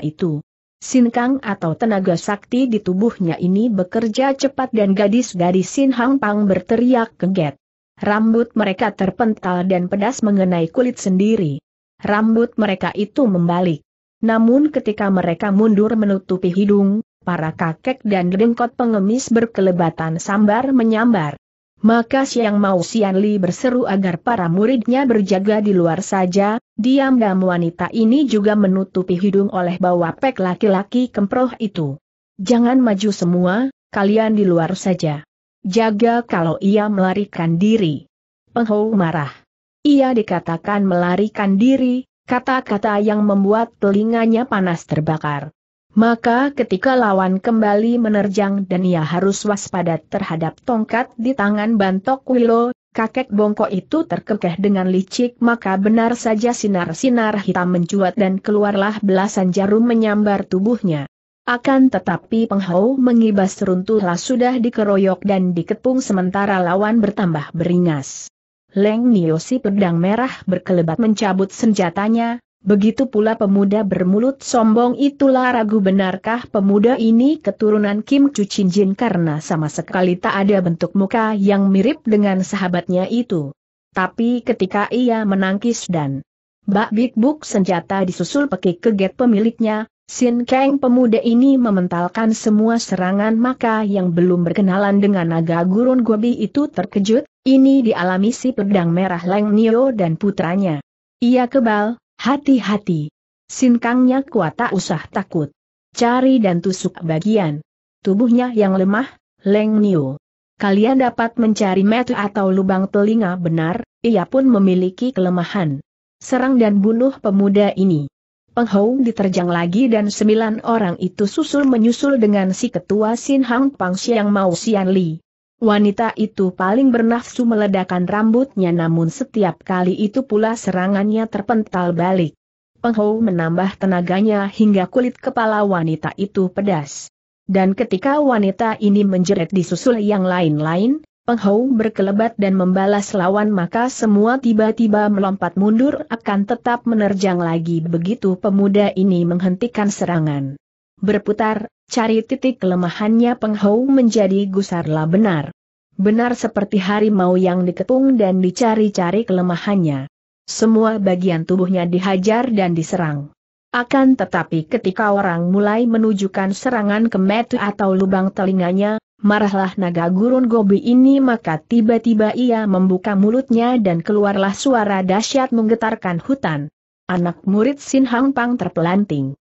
itu. Sin atau tenaga sakti di tubuhnya ini bekerja cepat dan gadis-gadis Sin Hang Pang berteriak kaget. Rambut mereka terpental dan pedas mengenai kulit sendiri. Rambut mereka itu membalik. Namun ketika mereka mundur menutupi hidung, para kakek dan dengkot pengemis berkelebatan sambar menyambar. Maka Siang Mau Sian Li berseru agar para muridnya berjaga di luar saja, diam dan wanita ini juga menutupi hidung oleh pek laki-laki kemproh itu. Jangan maju semua, kalian di luar saja. Jaga kalau ia melarikan diri. Penghou marah. Ia dikatakan melarikan diri, kata-kata yang membuat telinganya panas terbakar. Maka ketika lawan kembali menerjang dan ia harus waspada terhadap tongkat di tangan Bantok Wilo, kakek bongkok itu terkekeh dengan licik maka benar saja sinar-sinar hitam mencuat dan keluarlah belasan jarum menyambar tubuhnya. Akan tetapi penghau mengibas runtuhlah sudah dikeroyok dan diketung sementara lawan bertambah beringas. Leng Niosi pedang merah berkelebat mencabut senjatanya, Begitu pula pemuda bermulut sombong itulah ragu benarkah pemuda ini keturunan Kim Chu Chin Jin karena sama sekali tak ada bentuk muka yang mirip dengan sahabatnya itu. Tapi ketika ia menangkis dan bak big book senjata disusul pekik keget pemiliknya, Sin Kang pemuda ini mementalkan semua serangan maka yang belum berkenalan dengan naga gurun gobi itu terkejut, ini dialami si pedang merah Leng Nio dan putranya. Ia kebal, Hati-hati. Sinkangnya kuat tak usah takut. Cari dan tusuk bagian tubuhnya yang lemah, Leng Niu. Kalian dapat mencari metu atau lubang telinga benar, ia pun memiliki kelemahan. Serang dan bunuh pemuda ini. Penghong diterjang lagi dan sembilan orang itu susul menyusul dengan si ketua Sin Hang Pang Siang Mao Sian Li. Wanita itu paling bernafsu meledakan rambutnya namun setiap kali itu pula serangannya terpental balik. Peng menambah tenaganya hingga kulit kepala wanita itu pedas. Dan ketika wanita ini menjerit disusul yang lain-lain, Peng berkelebat dan membalas lawan maka semua tiba-tiba melompat mundur akan tetap menerjang lagi begitu pemuda ini menghentikan serangan berputar, cari titik kelemahannya Penghou menjadi gusarlah benar. Benar seperti harimau yang dikepung dan dicari-cari kelemahannya. Semua bagian tubuhnya dihajar dan diserang. Akan tetapi ketika orang mulai menunjukkan serangan ke metu atau lubang telinganya, marahlah naga gurun gobi ini maka tiba-tiba ia membuka mulutnya dan keluarlah suara dahsyat menggetarkan hutan. Anak murid Sin Hang Pang terpelanting.